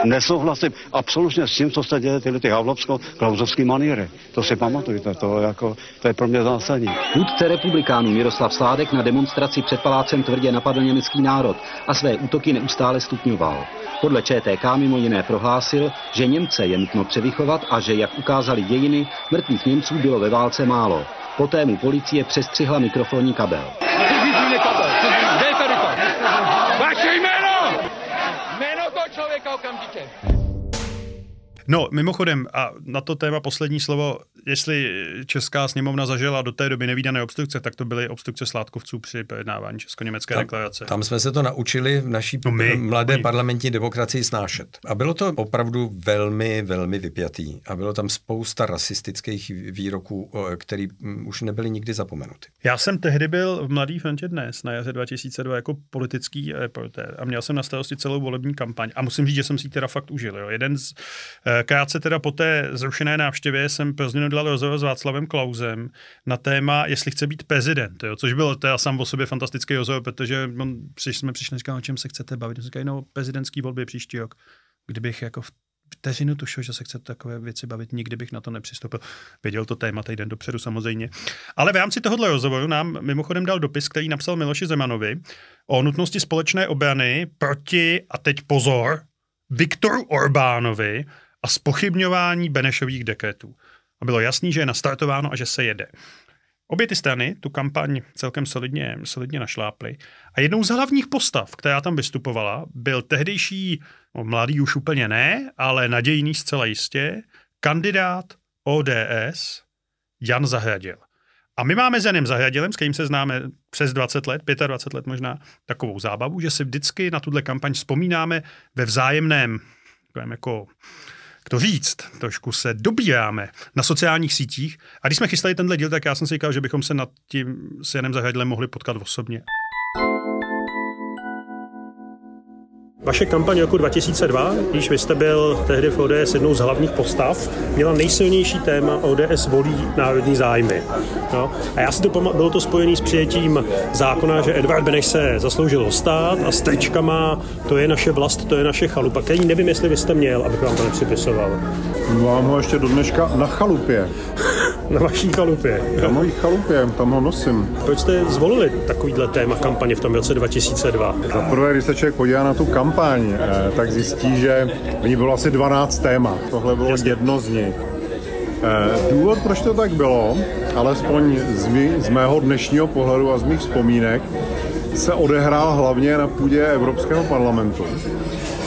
nesouhlasím absolutně s tím, co se děje tyhle ty havlovsko-klauzovský maníry. To si pamatujte, to, jako, to je pro mě zásadní. Vůdce republikánů Miroslav Sládek na demonstraci před palácem tvrdě napadl německý národ a své útoky neustále stupňoval. Podle ČTK mimo jiné prohlásil, že Němce je nutno převychovat a že, jak ukázali dějiny, mrtvých Němců bylo ve válce málo. Poté mu policie přestřihla mikrofonní kabel. No, mimochodem, a na to téma poslední slovo, jestli Česká sněmovna zažila do té doby nevýdané obstrukce, tak to byly obstrukce sládkovců při pojednávání Česko-Německé tam, deklarace. Tam jsme se to naučili v naší no my, mladé my. parlamentní demokracii snášet. A bylo to opravdu velmi, velmi vypjatý. A bylo tam spousta rasistických výroků, které mm, už nebyly nikdy zapomenuty. Já jsem tehdy byl v Mladý frontě dnes na jaře 2002 jako politický reportér a měl jsem na starosti celou volební kampaň. A musím říct, že jsem si teda fakt užil. Jo. Jeden z, eh, krátce teda po té zrušené návštěvě jsem Plzně udělal rozhovor s Václavem Klausem na téma, jestli chce být prezident, jo, což byl teda sám o sobě fantastický rozhovor, protože on, přiš, jsme přišli, říkali, o čem se chcete bavit. Říkali, no, prezidentský volby příští rok. Kdybych jako v vteřinu tušil, že se chce takové věci bavit, nikdy bych na to nepřistoupil. Věděl to téma týden dopředu samozřejmě. Ale v rámci tohohle rozhovoru nám mimochodem dal dopis, který napsal Miloši Zemanovi o nutnosti společné obrany proti, a teď pozor, Viktoru Orbánovi a spochybňování Benešových dekretů a bylo jasný, že je nastartováno a že se jede. Obě ty strany tu kampaň celkem solidně, solidně našláply. A jednou z hlavních postav, která tam vystupovala, byl tehdejší, no, mladý už úplně ne, ale nadějný zcela jistě, kandidát ODS Jan Zahradil. A my máme s Janem Zahradilem, s kterým se známe přes 20 let, 25 let možná, takovou zábavu, že si vždycky na tuhle kampaň vzpomínáme ve vzájemném, jako to říct, trošku se dobíráme na sociálních sítích. A když jsme chystali tenhle díl, tak já jsem si říkal, že bychom se nad tím s Janem Zahradilem mohli potkat osobně. Vaše kampaň roku 2002, když vy jste byl tehdy v ODS jednou z hlavních postav, měla nejsilnější téma ODS volí národní zájmy. No. A já si to pamatuju, bylo to spojené s přijetím zákona, že Edvard Beneš se zasloužil o stát a s má, to je naše vlast, to je naše chalupa, který nevím, jestli vy jste měl, abych vám to nepřipisoval. Mám ho ještě do dneška na chalupě. na vaší chalupě. Na mojí chalupě, tam ho nosím. Proč jste zvolili takovýhle téma kampaně v tom roce 2002? Za prvé, když se člověk podívá na tu kampaň, kampaň, eh, tak zjistí, že v ní bylo asi 12 témat. Tohle bylo jedno z nich. Eh, důvod, proč to tak bylo, alespoň z, mý, z mého dnešního pohledu a z mých vzpomínek, se odehrál hlavně na půdě Evropského parlamentu.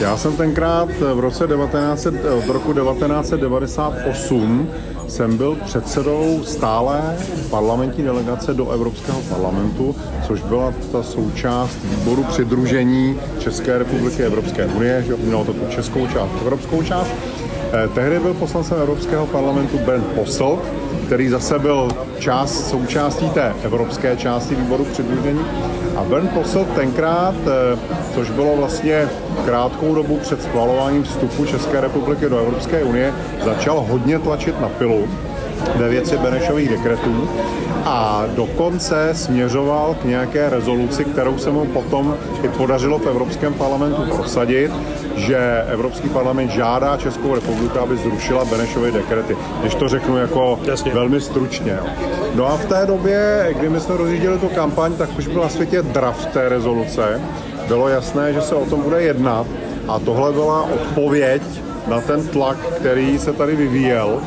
Já jsem tenkrát v roce 19, eh, v roku 1998 jsem byl předsedou stále parlamentní delegace do Evropského parlamentu, což byla ta součást výboru přidružení České republiky Evropské unie, že mělo to tu českou část, evropskou část. Eh, tehdy byl poslancem Evropského parlamentu Bernd Posel, který zase byl část, součástí té evropské části výboru přidružení. A Bernd Posel tenkrát, eh, což bylo vlastně krátkou dobu před schvalováním vstupu České republiky do Evropské unie, začal hodně tlačit na pilu ve věci Benešových dekretů a dokonce směřoval k nějaké rezoluci, kterou se mu potom i podařilo v Evropském parlamentu prosadit, že Evropský parlament žádá Českou republiku, aby zrušila Benešovy dekrety. Když to řeknu jako Jasně. velmi stručně. No a v té době, kdy my jsme rozjížděli tu kampaň, tak už byla světě draft té rezoluce. Bylo jasné, že se o tom bude jednat a tohle byla odpověď na ten tlak, který se tady vyvíjel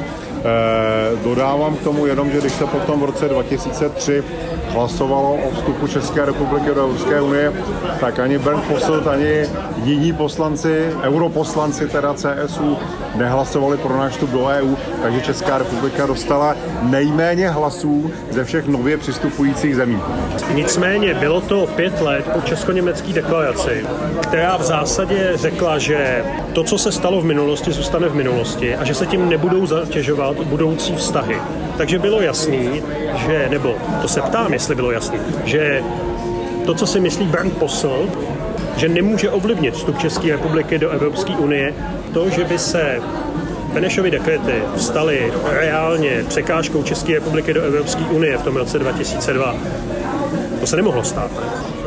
Eh, dodávám k tomu jenom, že když se potom v roce 2003 hlasovalo o vstupu České republiky do Evropské unie, tak ani Bernd Posselt, ani jiní poslanci, europoslanci teda CSU, nehlasovali pro náš vstup do EU, takže Česká republika dostala nejméně hlasů ze všech nově přistupujících zemí. Nicméně bylo to pět let po česko-německé deklaraci, která v zásadě řekla, že to, co se stalo v minulosti, zůstane v minulosti a že se tím nebudou zatěžovat budoucí vztahy. Takže bylo jasný, že, nebo to se ptám, jestli bylo jasný, že to, co si myslí Bernd Posel, že nemůže ovlivnit vstup České republiky do Evropské unie, to, že by se Benešovy dekrety staly reálně překážkou České republiky do Evropské unie v tom roce 2002, to se nemohlo stát.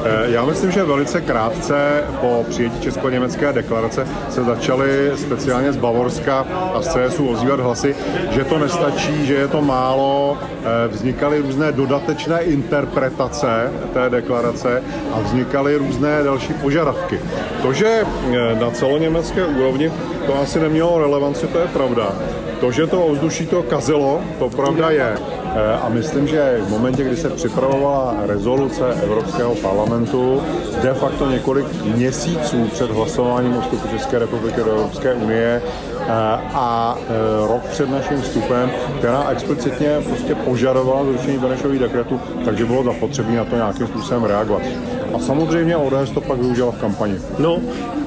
Eh, já myslím, že velice krátce po přijetí česko-německé deklarace se začaly speciálně z Bavorska a z CSU ozývat hlasy, že to nestačí, že je to málo. Eh, vznikaly různé dodatečné interpretace té deklarace a vznikaly různé další požadavky. To, že eh, na celoněmecké úrovni to asi nemělo relevanci, to je pravda. To, že to ovzduší to kazilo, to pravda je. Eh, a myslím, že v momentě, kdy se připravovala rezoluce Evropského parlamentu de facto několik měsíců před hlasováním o vstupu České republiky do Evropské unie eh, a eh, rok před naším vstupem, která explicitně prostě požadovala zrušení Benešových dekretů, takže bylo zapotřebí na to nějakým způsobem reagovat. A samozřejmě ODS to pak využila v kampani. No,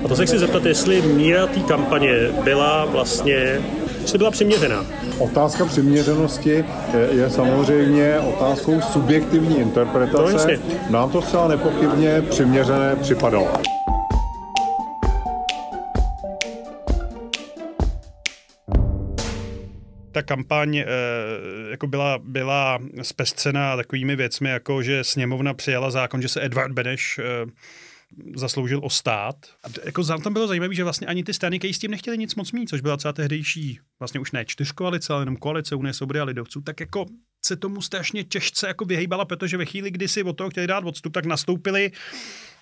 a to se chci zeptat, jestli míra té kampaně byla vlastně že byla přiměřená? Otázka přiměřenosti eh, je samozřejmě otázkou subjektivní interpretace. To no, Nám to zcela nepochybně přiměřené připadalo. ta kampaň e, jako byla, byla zpestřená takovými věcmi, jako že sněmovna přijala zákon, že se Edvard Beneš e, zasloužil o stát. A jako tam bylo zajímavé, že vlastně ani ty strany, které s tím nechtěli nic moc mít, což byla celá tehdejší, vlastně už ne čtyřkoalice, ale jenom koalice Unie Sobry a lidovců, tak jako se tomu strašně těžce jako vyhejbala, protože ve chvíli, kdy si od toho chtěli dát odstup, tak nastoupili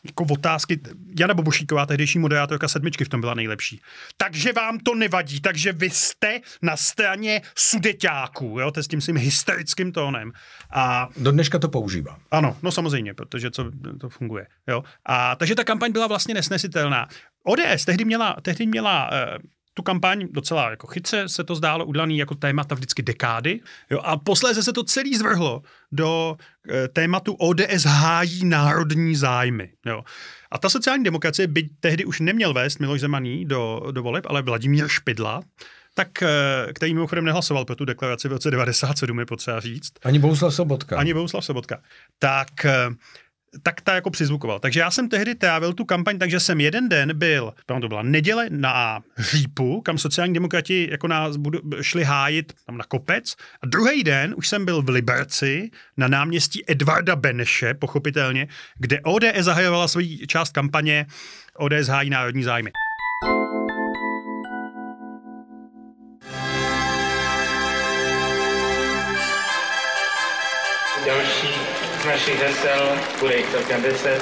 jako otázky. Jana Bobošíková, tehdejší moderátorka sedmičky, v tom byla nejlepší. Takže vám to nevadí, takže vy jste na straně sudeťáků, jo, to s tím svým historickým tónem. A... Do dneška to používá. Ano, no samozřejmě, protože co, to funguje. Jo. A, takže ta kampaň byla vlastně nesnesitelná. ODS tehdy měla, tehdy měla eh, tu kampaň docela jako chytře se to zdálo udělaný jako témata vždycky dekády. Jo, a posléze se to celý zvrhlo do e, tématu ODS hájí národní zájmy. Jo. A ta sociální demokracie, by tehdy už neměl vést Miloš Zemaný do, do voleb, ale Vladimír Špidla, tak, eh, který mimochodem nehlasoval pro tu deklaraci v roce 97, je potřeba říct. Ani Bohuslav Sobotka. Ani Bohuslav Sobotka. Tak eh, tak ta jako přizvukoval. Takže já jsem tehdy trávil tu kampaň, takže jsem jeden den byl, tam to byla neděle na Řípu, kam sociální demokrati jako nás budu, šli hájit tam na kopec. A druhý den už jsem byl v Liberci na náměstí Edvarda Beneše, pochopitelně, kde ODS zahajovala svoji část kampaně ODS hájí národní zájmy. našich hesel, bude jich celkem deset.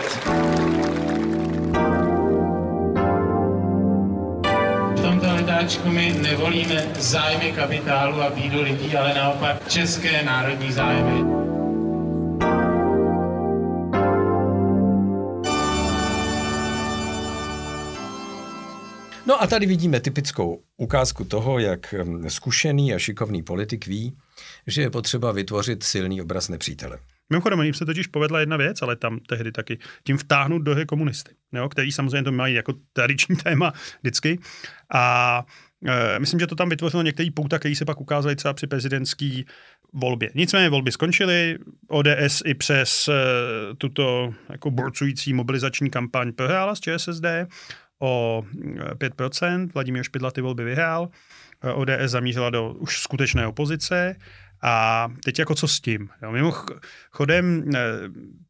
V tomto letáčku my nevolíme zájmy kapitálu a bídu lidí, ale naopak české národní zájmy. No a tady vidíme typickou ukázku toho, jak mm, zkušený a šikovný politik ví, že je potřeba vytvořit silný obraz nepřítele. Mimochodem, jim se totiž povedla jedna věc, ale tam tehdy taky, tím vtáhnout do hry komunisty, jo, který samozřejmě to mají jako tradiční téma vždycky. A e, myslím, že to tam vytvořilo některý pouta, který se pak ukázali třeba při prezidentský volbě. Nicméně volby skončily, ODS i přes e, tuto jako borcující mobilizační kampaň prohrála s ČSSD o 5%, e, Vladimír Špidla ty volby vyhrál, e, ODS zamířila do už skutečné opozice a teď jako co s tím? Jo, mimochodem, eh,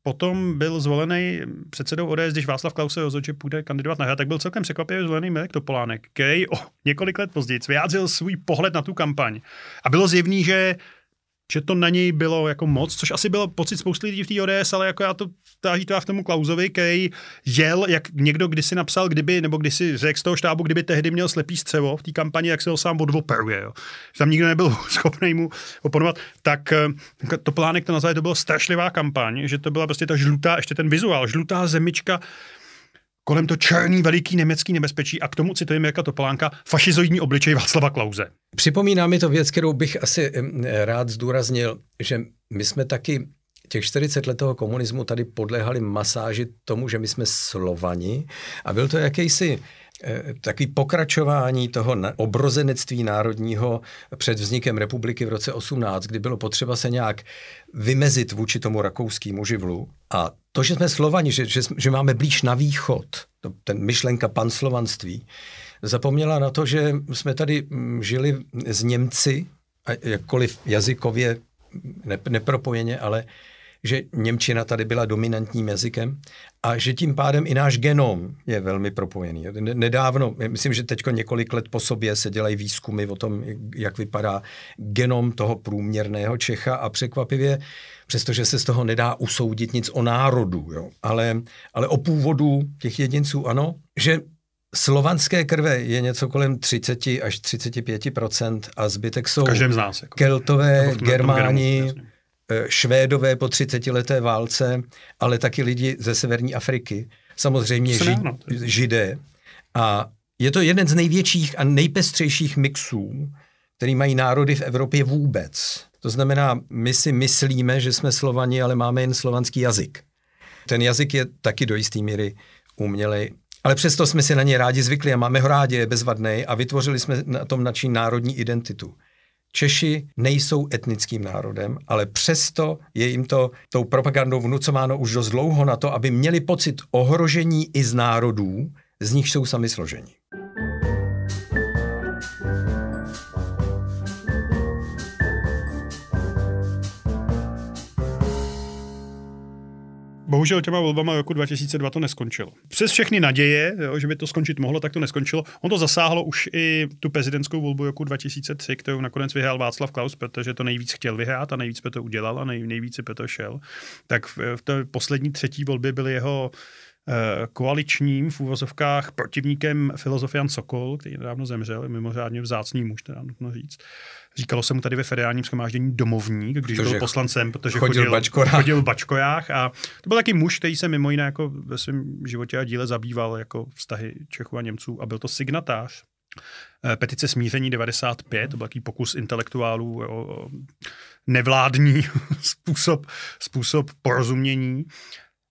potom byl zvolený předsedou ODS, když Václav Klaus se rozhodl, že půjde kandidovat na hra, tak byl celkem překvapivě zvolený Mirek Topolánek, který o několik let později vyjádřil svůj pohled na tu kampaň. A bylo zjevný, že že to na něj bylo jako moc, což asi bylo pocit spousty lidí v té ODS, ale jako já to táží to v tomu Klauzovi, který jel, jak někdo kdysi napsal, kdyby, nebo kdysi řekl z toho štábu, kdyby tehdy měl slepý střevo v té kampani, jak se ho sám odvoperuje. Jo. Že tam nikdo nebyl schopný mu oponovat. Tak eh, to plánek to nazvali, to byla strašlivá kampaň, že to byla prostě ta žlutá, ještě ten vizuál, žlutá zemička, kolem to černý veliký německý nebezpečí a k tomu jako to Topolánka fašizoidní obličej Václava Klauze. Připomíná mi to věc, kterou bych asi rád zdůraznil, že my jsme taky těch 40 let toho komunismu tady podléhali masáži tomu, že my jsme Slovani a byl to jakýsi Eh, takový pokračování toho obrozenectví národního před vznikem republiky v roce 18, kdy bylo potřeba se nějak vymezit vůči tomu rakouskému živlu. A to, že jsme Slovani, že, že, že máme blíž na východ, to, ten myšlenka panslovanství, zapomněla na to, že jsme tady mm, žili s Němci, jakkoliv jazykově nepropojeně, ale že Němčina tady byla dominantním jazykem a že tím pádem i náš genom je velmi propojený. Nedávno, myslím, že teď několik let po sobě se dělají výzkumy o tom, jak vypadá genom toho průměrného Čecha a překvapivě, přestože se z toho nedá usoudit nic o národu, jo, ale, ale o původu těch jedinců ano, že Slovanské krve je něco kolem 30 až 35 a zbytek jsou Každém z nás, jako. keltové, jako germáni, Eh, Švédové po 30 leté válce, ale taky lidi ze severní Afriky, samozřejmě ži, no. židé. A je to jeden z největších a nejpestřejších mixů, který mají národy v Evropě vůbec. To znamená, my si myslíme, že jsme Slovani, ale máme jen slovanský jazyk. Ten jazyk je taky do jisté míry umělej, ale přesto jsme si na ně rádi zvykli a máme ho rádi, je bezvadný a vytvořili jsme na tom načí národní identitu. Češi nejsou etnickým národem, ale přesto je jim to tou propagandou vnucováno už dost dlouho na to, aby měli pocit ohrožení i z národů, z nich jsou sami složeni. bohužel těma volbama roku 2002 to neskončilo. Přes všechny naděje, jo, že by to skončit mohlo, tak to neskončilo. On to zasáhlo už i tu prezidentskou volbu roku 2003, kterou nakonec vyhrál Václav Klaus, protože to nejvíc chtěl vyhrát a nejvíc to udělal a nejvíc si to šel. Tak v, v té poslední třetí volbě byl jeho Eh, koaličním v úvozovkách protivníkem filozofian Sokol, který nedávno zemřel, je mimořádně vzácný muž, teda nutno říct. Říkalo se mu tady ve federálním schromáždění domovník, když protože byl poslancem, protože chodil, chodil, bačkora. chodil v bačkojách. A to byl taky muž, který se mimo jiné jako ve svém životě a díle zabýval jako vztahy Čechů a Němců a byl to signatář eh, petice smíření 95, to byl takový pokus intelektuálů o nevládní způsob, způsob porozumění.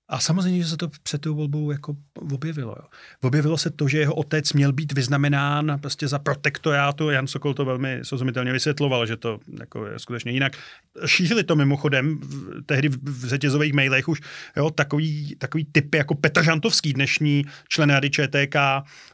A samozřejmě, že se to před tou volbou jako objevilo. Jo. Objevilo se to, že jeho otec měl být vyznamenán prostě za protektorátu. Jan Sokol to velmi srozumitelně vysvětloval, že to jako je skutečně jinak. Šířili to mimochodem v, tehdy v, řetězových mailech už jo, takový, takový typ jako Petr Žantovský, dnešní člen rady ČTK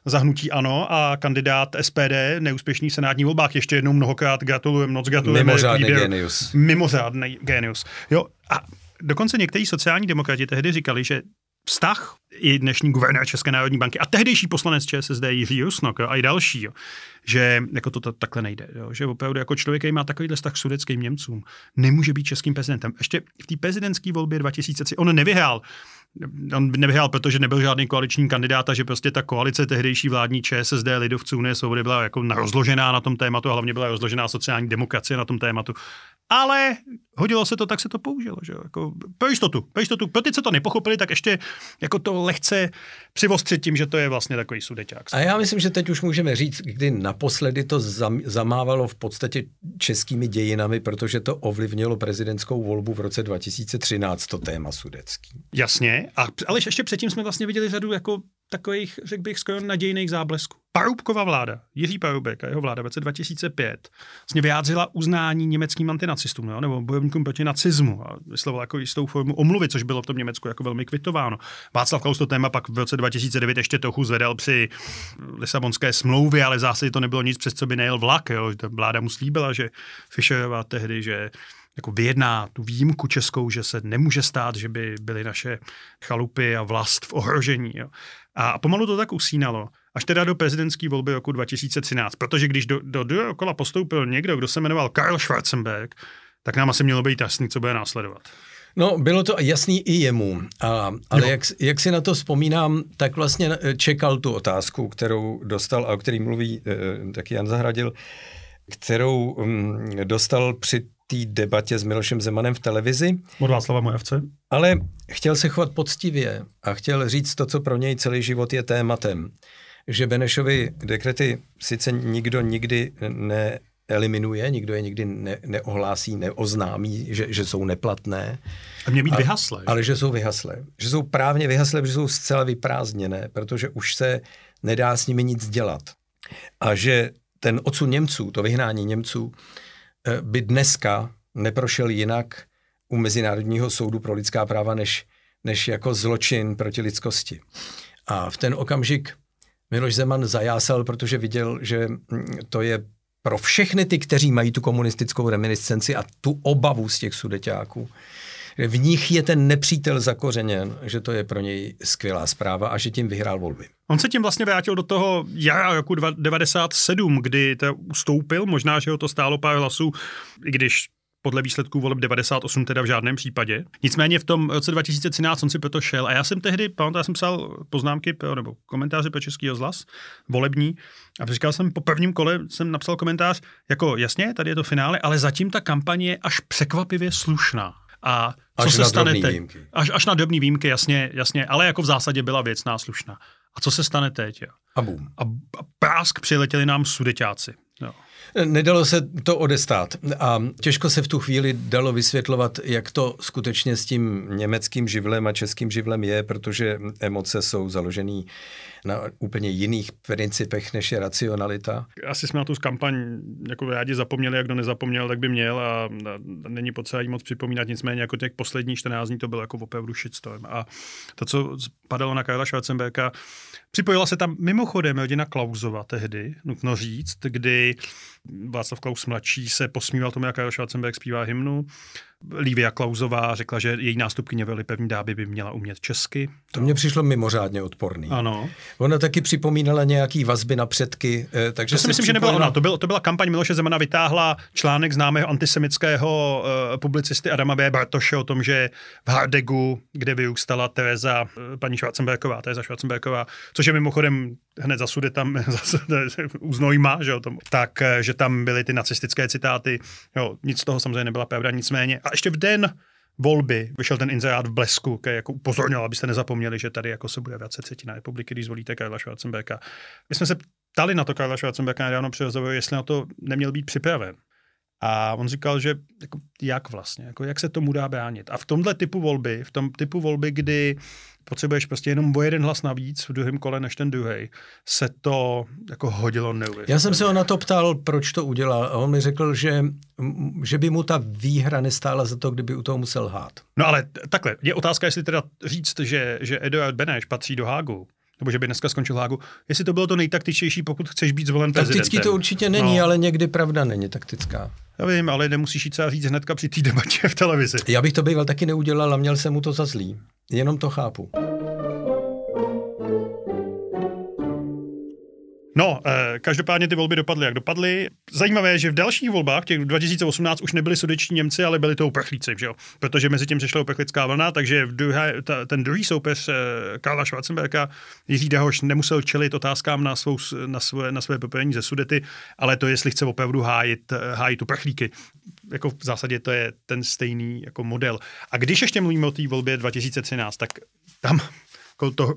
zahnutí ANO a kandidát SPD, neúspěšný v senátní volbách. Ještě jednou mnohokrát gratulujem, moc gratulujeme. Mimořádný genius. Mimořádný genius. Jo, a dokonce někteří sociální demokrati tehdy říkali, že vztah i dnešní guvernér České národní banky a tehdejší poslanec ČSSD Jiří Rusnok jo, a i další, jo, že jako to, to takhle nejde, jo, že opravdu jako člověk, který má takovýhle vztah k sudeckým Němcům, nemůže být českým prezidentem. Ještě v té prezidentské volbě 2003 on nevyhrál, on nevyhrál, protože nebyl žádný koaliční kandidát a že prostě ta koalice tehdejší vládní ČSSD, lidovců, Unie, svobody byla jako rozložená na tom tématu a hlavně byla rozložená sociální demokracie na tom tématu ale hodilo se to, tak se to použilo. Že? Jako, pro jistotu, pro jistotu. Pro ty, co to nepochopili, tak ještě jako to lehce přivostřit tím, že to je vlastně takový sudeťák. A já myslím, že teď už můžeme říct, kdy naposledy to zam, zamávalo v podstatě českými dějinami, protože to ovlivnilo prezidentskou volbu v roce 2013, to téma sudecký. Jasně, a, ale ještě předtím jsme vlastně viděli řadu jako takových, řekl bych, skoro nadějných záblesků. Paroubkova vláda, Jiří Paroubek a jeho vláda v roce 2005 vlastně vyjádřila uznání německým antinacistům jo, nebo bojovníkům proti nacismu a vyslovila jako jistou formu omluvy, což bylo v tom Německu jako velmi kvitováno. Václav Klaus to téma pak v roce 2009 ještě trochu zvedal při Lisabonské smlouvě, ale v zásadě to nebylo nic, přes co by nejel vlak. Jo. Ta vláda mu slíbila, že Fischerová tehdy, že jako vyjedná tu výjimku českou, že se nemůže stát, že by byly naše chalupy a vlast v ohrožení. Jo. A pomalu to tak usínalo, až teda do prezidentské volby roku 2013, protože když do, do do kola postoupil někdo, kdo se jmenoval Karl Schwarzenberg, tak nám asi mělo být jasný, co bude následovat. No, bylo to jasný i jemu, a, ale jak, jak si na to vzpomínám, tak vlastně čekal tu otázku, kterou dostal a o který mluví e, taky Jan Zahradil, kterou m, mm, dostal při té debatě s Milošem Zemanem v televizi. Od Václava Mojavce. Ale chtěl se chovat poctivě a chtěl říct to, co pro něj celý život je tématem. Že Benešovi dekrety sice nikdo nikdy ne, eliminuje, nikdo je nikdy ne, neohlásí, neoznámí, že, že jsou neplatné. A mě být vyhaslé. Ale že jsou vyhaslé. Že jsou právně vyhaslé, že jsou zcela vyprázdněné, protože už se nedá s nimi nic dělat. A že ten odsud Němců, to vyhnání Němců, Eh, by dneska neprošel jinak u Mezinárodního soudu pro lidská práva než, než jako zločin proti lidskosti. A v ten okamžik Miloš Zeman zajásal, protože viděl, že mm, to je pro všechny ty, kteří mají tu komunistickou reminiscenci a tu obavu z těch sudeťáků, v nich je ten nepřítel zakořeněn, že to je pro něj skvělá zpráva a že tím vyhrál volby. On se tím vlastně vrátil do toho jara roku 97, kdy to ustoupil, možná, že ho to stálo pár hlasů, i když podle výsledků voleb 98 teda v žádném případě. Nicméně v tom roce 2013 on si proto šel a já jsem tehdy, pamatuju, já jsem psal poznámky pro, nebo komentáře pro Český rozhlas, volební, a říkal jsem, po prvním kole jsem napsal komentář, jako jasně, tady je to finále, ale zatím ta kampaně je až překvapivě slušná. A co až se na stane? Až, až na drobný výjimky, jasně, jasně, ale jako v zásadě byla věcná slušná. A co se stane teď? Jo? A bum. A, prásk přiletěli nám sudeťáci. Jo. Nedalo se to odestát a těžko se v tu chvíli dalo vysvětlovat, jak to skutečně s tím německým živlem a českým živlem je, protože emoce jsou založené na úplně jiných principech, než je racionalita. Asi jsme na tu kampaň jako rádi zapomněli, jak kdo nezapomněl, tak by měl a, a není potřeba jí moc připomínat, nicméně jako těch posledních 14 dní to bylo jako opravdu shitstorm. A to, co padalo na Karla Schwarzenberka, připojila se tam mimochodem rodina klauzova tehdy, nutno říct, kdy Václav Klaus mladší se posmíval tomu, jak Karel Schwarzenberg zpívá hymnu. Lívia Klauzová řekla, že její nástupkyně ve Lipevní dáby by měla umět česky. To mě mně přišlo mimořádně odporný. Ano. Ona taky připomínala nějaký vazby na předky. Eh, takže to si myslím, připomínala... že nebyla ona. To, bylo, to byla kampaň Miloše Zemana, vytáhla článek známého antisemického uh, publicisty Adama B. Bartoše o tom, že v Hardegu, kde vyústala Tereza, uh, paní Schwarzenberková, Tereza Schwarzenberková, což je mimochodem hned za tam u že jo, tom, tak, že tam byly ty nacistické citáty. Jo, nic z toho samozřejmě nebyla pravda, nicméně. A ještě v den volby vyšel ten inzerát v Blesku, který jako upozornil, abyste nezapomněli, že tady jako se bude vracet třetina republiky, když zvolíte Karla Schwarzenberka. My jsme se ptali na to Karla Schwarzenberka nedávno při rozhovoru, jestli na to neměl být připraven. A on říkal, že jako, jak vlastně, jako, jak se tomu dá bránit. A v tomhle typu volby, v tom typu volby, kdy uh, potřebuješ prostě jenom o jeden hlas navíc v druhém kole než ten druhý, se to jako hodilo neuvěřitelně. Já jsem se ho na to ptal, proč to udělal a on mi řekl, že, že by mu ta výhra nestála za to, kdyby u toho musel hát. No ale takhle, je otázka, jestli teda říct, že, že Eduard Beneš patří do Hágu, nebo že by dneska skončil Hágu, jestli to bylo to nejtaktičtější, pokud chceš být zvolen Taktický prezidentem. Taktický to určitě není, no. ale někdy pravda není taktická. Já vím, ale nemusíš jít třeba říct hnedka při té debatě v televizi. Já bych to býval taky neudělal a měl jsem mu to za zlý. Jenom to chápu. No, eh, každopádně ty volby dopadly, jak dopadly. Zajímavé je, že v dalších volbách, těch 2018, už nebyli sudeční Němci, ale byli to uprchlíci, že jo? protože mezi tím přišla uprchlická vlna, takže v druhé, ta, ten druhý soupeř eh, Karla Schwarzenberga, Jiří Dahoš, nemusel čelit otázkám na, svou, na, své, na své popojení ze Sudety, ale to, jestli chce opravdu hájit, eh, hájit uprchlíky. Jako v zásadě to je ten stejný jako model. A když ještě mluvíme o té volbě 2013, tak tam jako to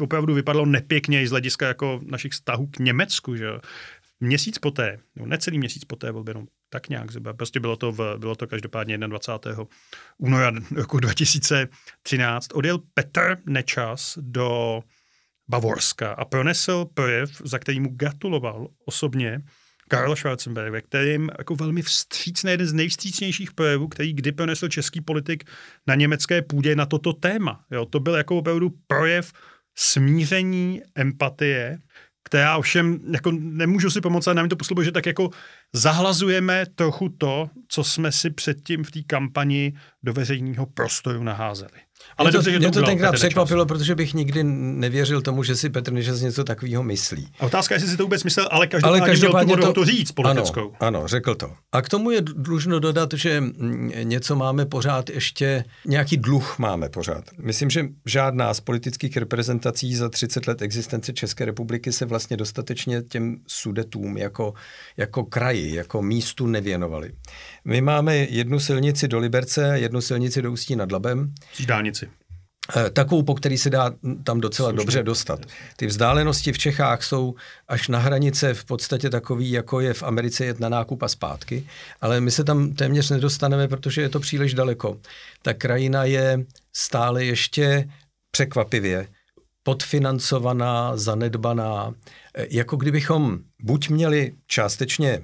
opravdu vypadalo nepěkně i z hlediska jako našich vztahů k Německu, že Měsíc poté, no necelý měsíc poté byl jenom tak nějak zhruba, prostě bylo to, v, bylo to každopádně 21. února roku 2013, odjel Petr Nečas do Bavorska a pronesl projev, za který mu gratuloval osobně Karla ve kterým jako velmi vstřícný, jeden z nejvstřícnějších projevů, který kdy pronesl český politik na německé půdě na toto téma. Jo, to byl jako opravdu projev smíření, empatie, která ovšem, jako nemůžu si pomoct, ale nám to působilo, že tak jako zahlazujeme trochu to, co jsme si předtím v té kampani do veřejného prostoru naházeli. Ale mě to, dobře, mě to tenkrát překvapilo, čas. protože bych nikdy nevěřil tomu, že si Petr Nežas něco takového myslí. A otázka je, jestli si to vůbec myslel, ale každopádně, ale každopádně měl to, to říct politickou. Ano, ano, řekl to. A k tomu je dlužno dodat, že něco máme pořád ještě, nějaký dluh máme pořád. Myslím, že žádná z politických reprezentací za 30 let existence České republiky se vlastně dostatečně těm sudetům jako, jako kraj kraji jako místu nevěnovali. My máme jednu silnici do Liberce, jednu silnici do Ústí nad Labem. Dálnici. Eh, takovou, po který se dá tam docela Slušně. dobře dostat. Ty vzdálenosti v Čechách jsou až na hranice v podstatě takový, jako je v Americe jet na nákup a zpátky, ale my se tam téměř nedostaneme, protože je to příliš daleko. Ta krajina je stále ještě překvapivě podfinancovaná, zanedbaná. Eh, jako kdybychom buď měli částečně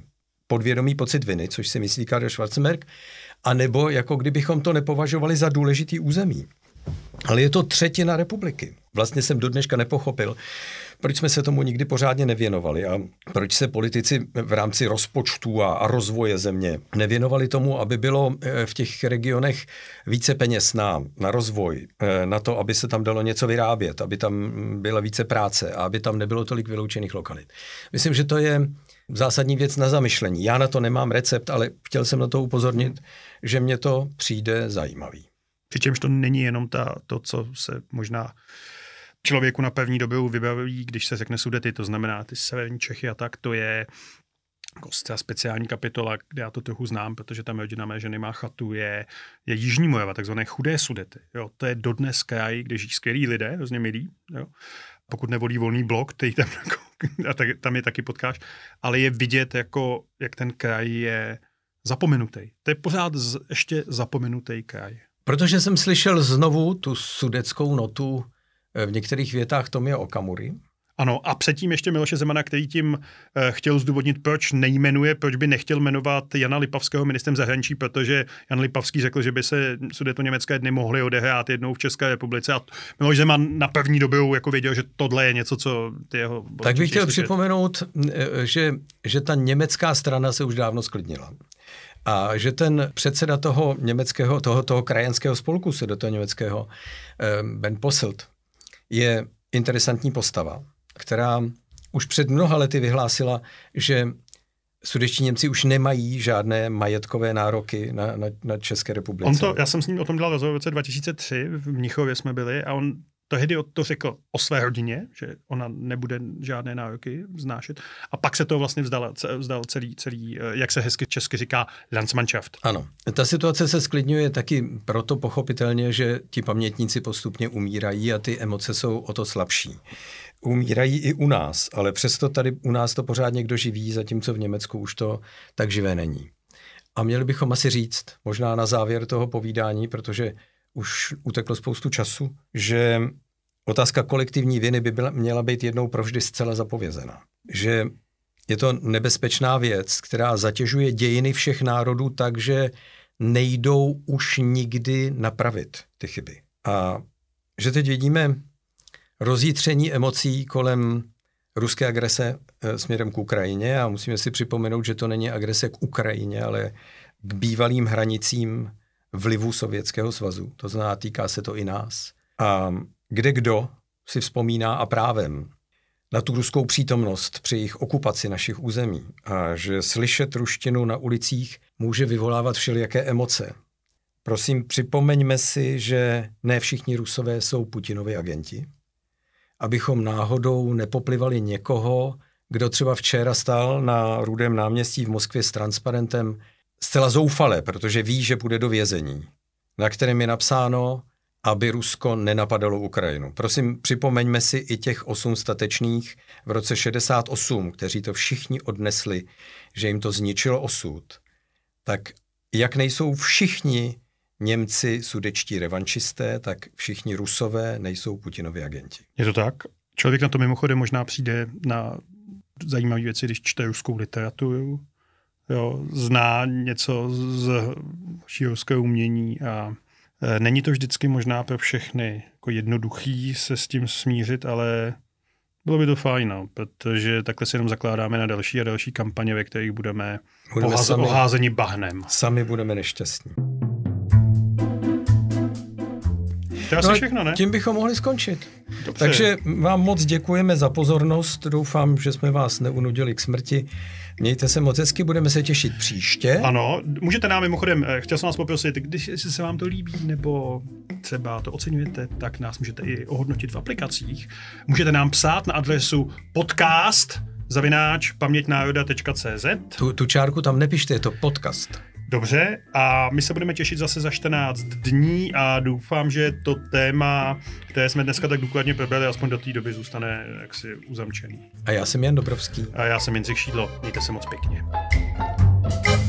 podvědomý pocit viny, což si myslí Karel Schwarzenberg, anebo jako kdybychom to nepovažovali za důležitý území. Ale je to třetina republiky. Vlastně jsem do dneška nepochopil, proč jsme se tomu nikdy pořádně nevěnovali a proč se politici v rámci rozpočtu a, rozvoje země nevěnovali tomu, aby bylo eh, v těch regionech více peněz na, na rozvoj, eh, na to, aby se tam dalo něco vyrábět, aby tam mm, byla více práce a aby tam nebylo tolik vyloučených lokalit. Myslím, že to je zásadní věc na zamyšlení. Já na to nemám recept, ale chtěl jsem na to upozornit, hmm. že mě to přijde zajímavý. Přičemž to není jenom ta, to, co se možná člověku na pevní dobu vybaví, když se řekne sudety, to znamená ty severní Čechy a tak, to je jako zcela speciální kapitola, kde já to trochu znám, protože tam rodina mé ženy má chatu, je, je Jižní Morava, takzvané chudé sudety. Jo, to je dodnes kraj, kde žijí skvělí lidé, hrozně milí, jo, pokud nevolí volný blok, ty tam, jako- a tak, tam je taky potkáš, ale je vidět, jako, jak ten kraj je zapomenutý. To je pořád z, ještě zapomenutý kraj. Protože jsem slyšel znovu tu sudeckou notu eh, v některých větách Tomě Okamury, ano, a předtím ještě Miloše Zemana, který tím e, chtěl zdůvodnit, proč nejmenuje, proč by nechtěl jmenovat Jana Lipavského ministrem zahraničí, protože Jan Lipavský řekl, že by se sudeto německé dny mohly odehrát jednou v České republice. A Miloš Zeman na první dobu jako věděl, že tohle je něco, co jeho. Tak bych chtěl připomenout, eh, že, že ta německá strana se už dávno sklidnila. A že ten předseda toho německého, toho, toho krajenského spolku, se do toho německého, eh, Ben Posselt, je interesantní postava která už před mnoha lety vyhlásila, že sudeční Němci už nemají žádné majetkové nároky na, na, na České republice. On to, já jsem s ním o tom dělal rozhovor v roce 2003, v Mnichově jsme byli a on tehdy to řekl o své rodině, že ona nebude žádné nároky znášet. A pak se to vlastně vzdal, vzdal celý, celý, eh, jak se hezky česky říká, Landsmannschaft. Ano. Ta situace se sklidňuje taky proto pochopitelně, že ti pamětníci postupně umírají a ty emoce jsou o to slabší umírají i u nás, ale přesto tady u nás to pořád někdo živí, zatímco v Německu už to tak živé není. A měli bychom asi říct, možná na závěr toho povídání, protože už uteklo spoustu času, že otázka kolektivní viny by byla, měla být jednou provždy zcela zapovězena. Že je to nebezpečná věc, která zatěžuje dějiny všech národů tak, že nejdou už nikdy napravit ty chyby. A že teď vidíme Rozítření emocí kolem ruské agrese eh, směrem k Ukrajině a musíme si připomenout, že to není agrese k Ukrajině, ale k bývalým hranicím vlivu Sovětského svazu. To znamená, týká se to i nás. A kde kdo si vzpomíná a právem na tu ruskou přítomnost při jejich okupaci našich území a že slyšet ruštinu na ulicích může vyvolávat všelijaké emoce. Prosím, připomeňme si, že ne všichni rusové jsou Putinovi agenti abychom náhodou nepoplivali někoho, kdo třeba včera stál na Rudém náměstí v Moskvě s transparentem zcela zoufale, protože ví, že bude do vězení, na kterém je napsáno, aby Rusko nenapadalo Ukrajinu. Prosím, připomeňme si i těch osm statečných v roce 68, kteří to všichni odnesli, že jim to zničilo osud. Tak jak nejsou všichni Němci sudečtí revanšisté, tak všichni Rusové nejsou Putinovi agenti. Je to tak? Člověk na to mimochodem možná přijde na zajímavé věci, když čte ruskou literaturu, jo, zná něco z šírovského umění a e, není to vždycky možná pro všechny jako jednoduchý se s tím smířit, ale bylo by to fajn, no, protože takhle se jenom zakládáme na další a další kampaně, ve kterých budeme, budeme poházeni bahnem. Sami budeme nešťastní. To je no, všechno, ne? Tím bychom mohli skončit. Dobře. Takže vám moc děkujeme za pozornost. Doufám, že jsme vás neunudili k smrti. Mějte se moc hezky, budeme se těšit příště. Ano, můžete nám mimochodem, eh, chtěl jsem vás poprosit, když se vám to líbí nebo třeba to oceňujete, tak nás můžete i ohodnotit v aplikacích. Můžete nám psát na adresu podcast zavináč paměťnároda.cz. Tu, tu čárku tam nepište, je to podcast. Dobře, a my se budeme těšit zase za 14 dní a doufám, že to téma, které jsme dneska tak důkladně probrali, aspoň do té doby zůstane jaksi uzamčený. A já jsem Jan Dobrovský. A já jsem Jindřich Šídlo. Mějte se moc pěkně. thank you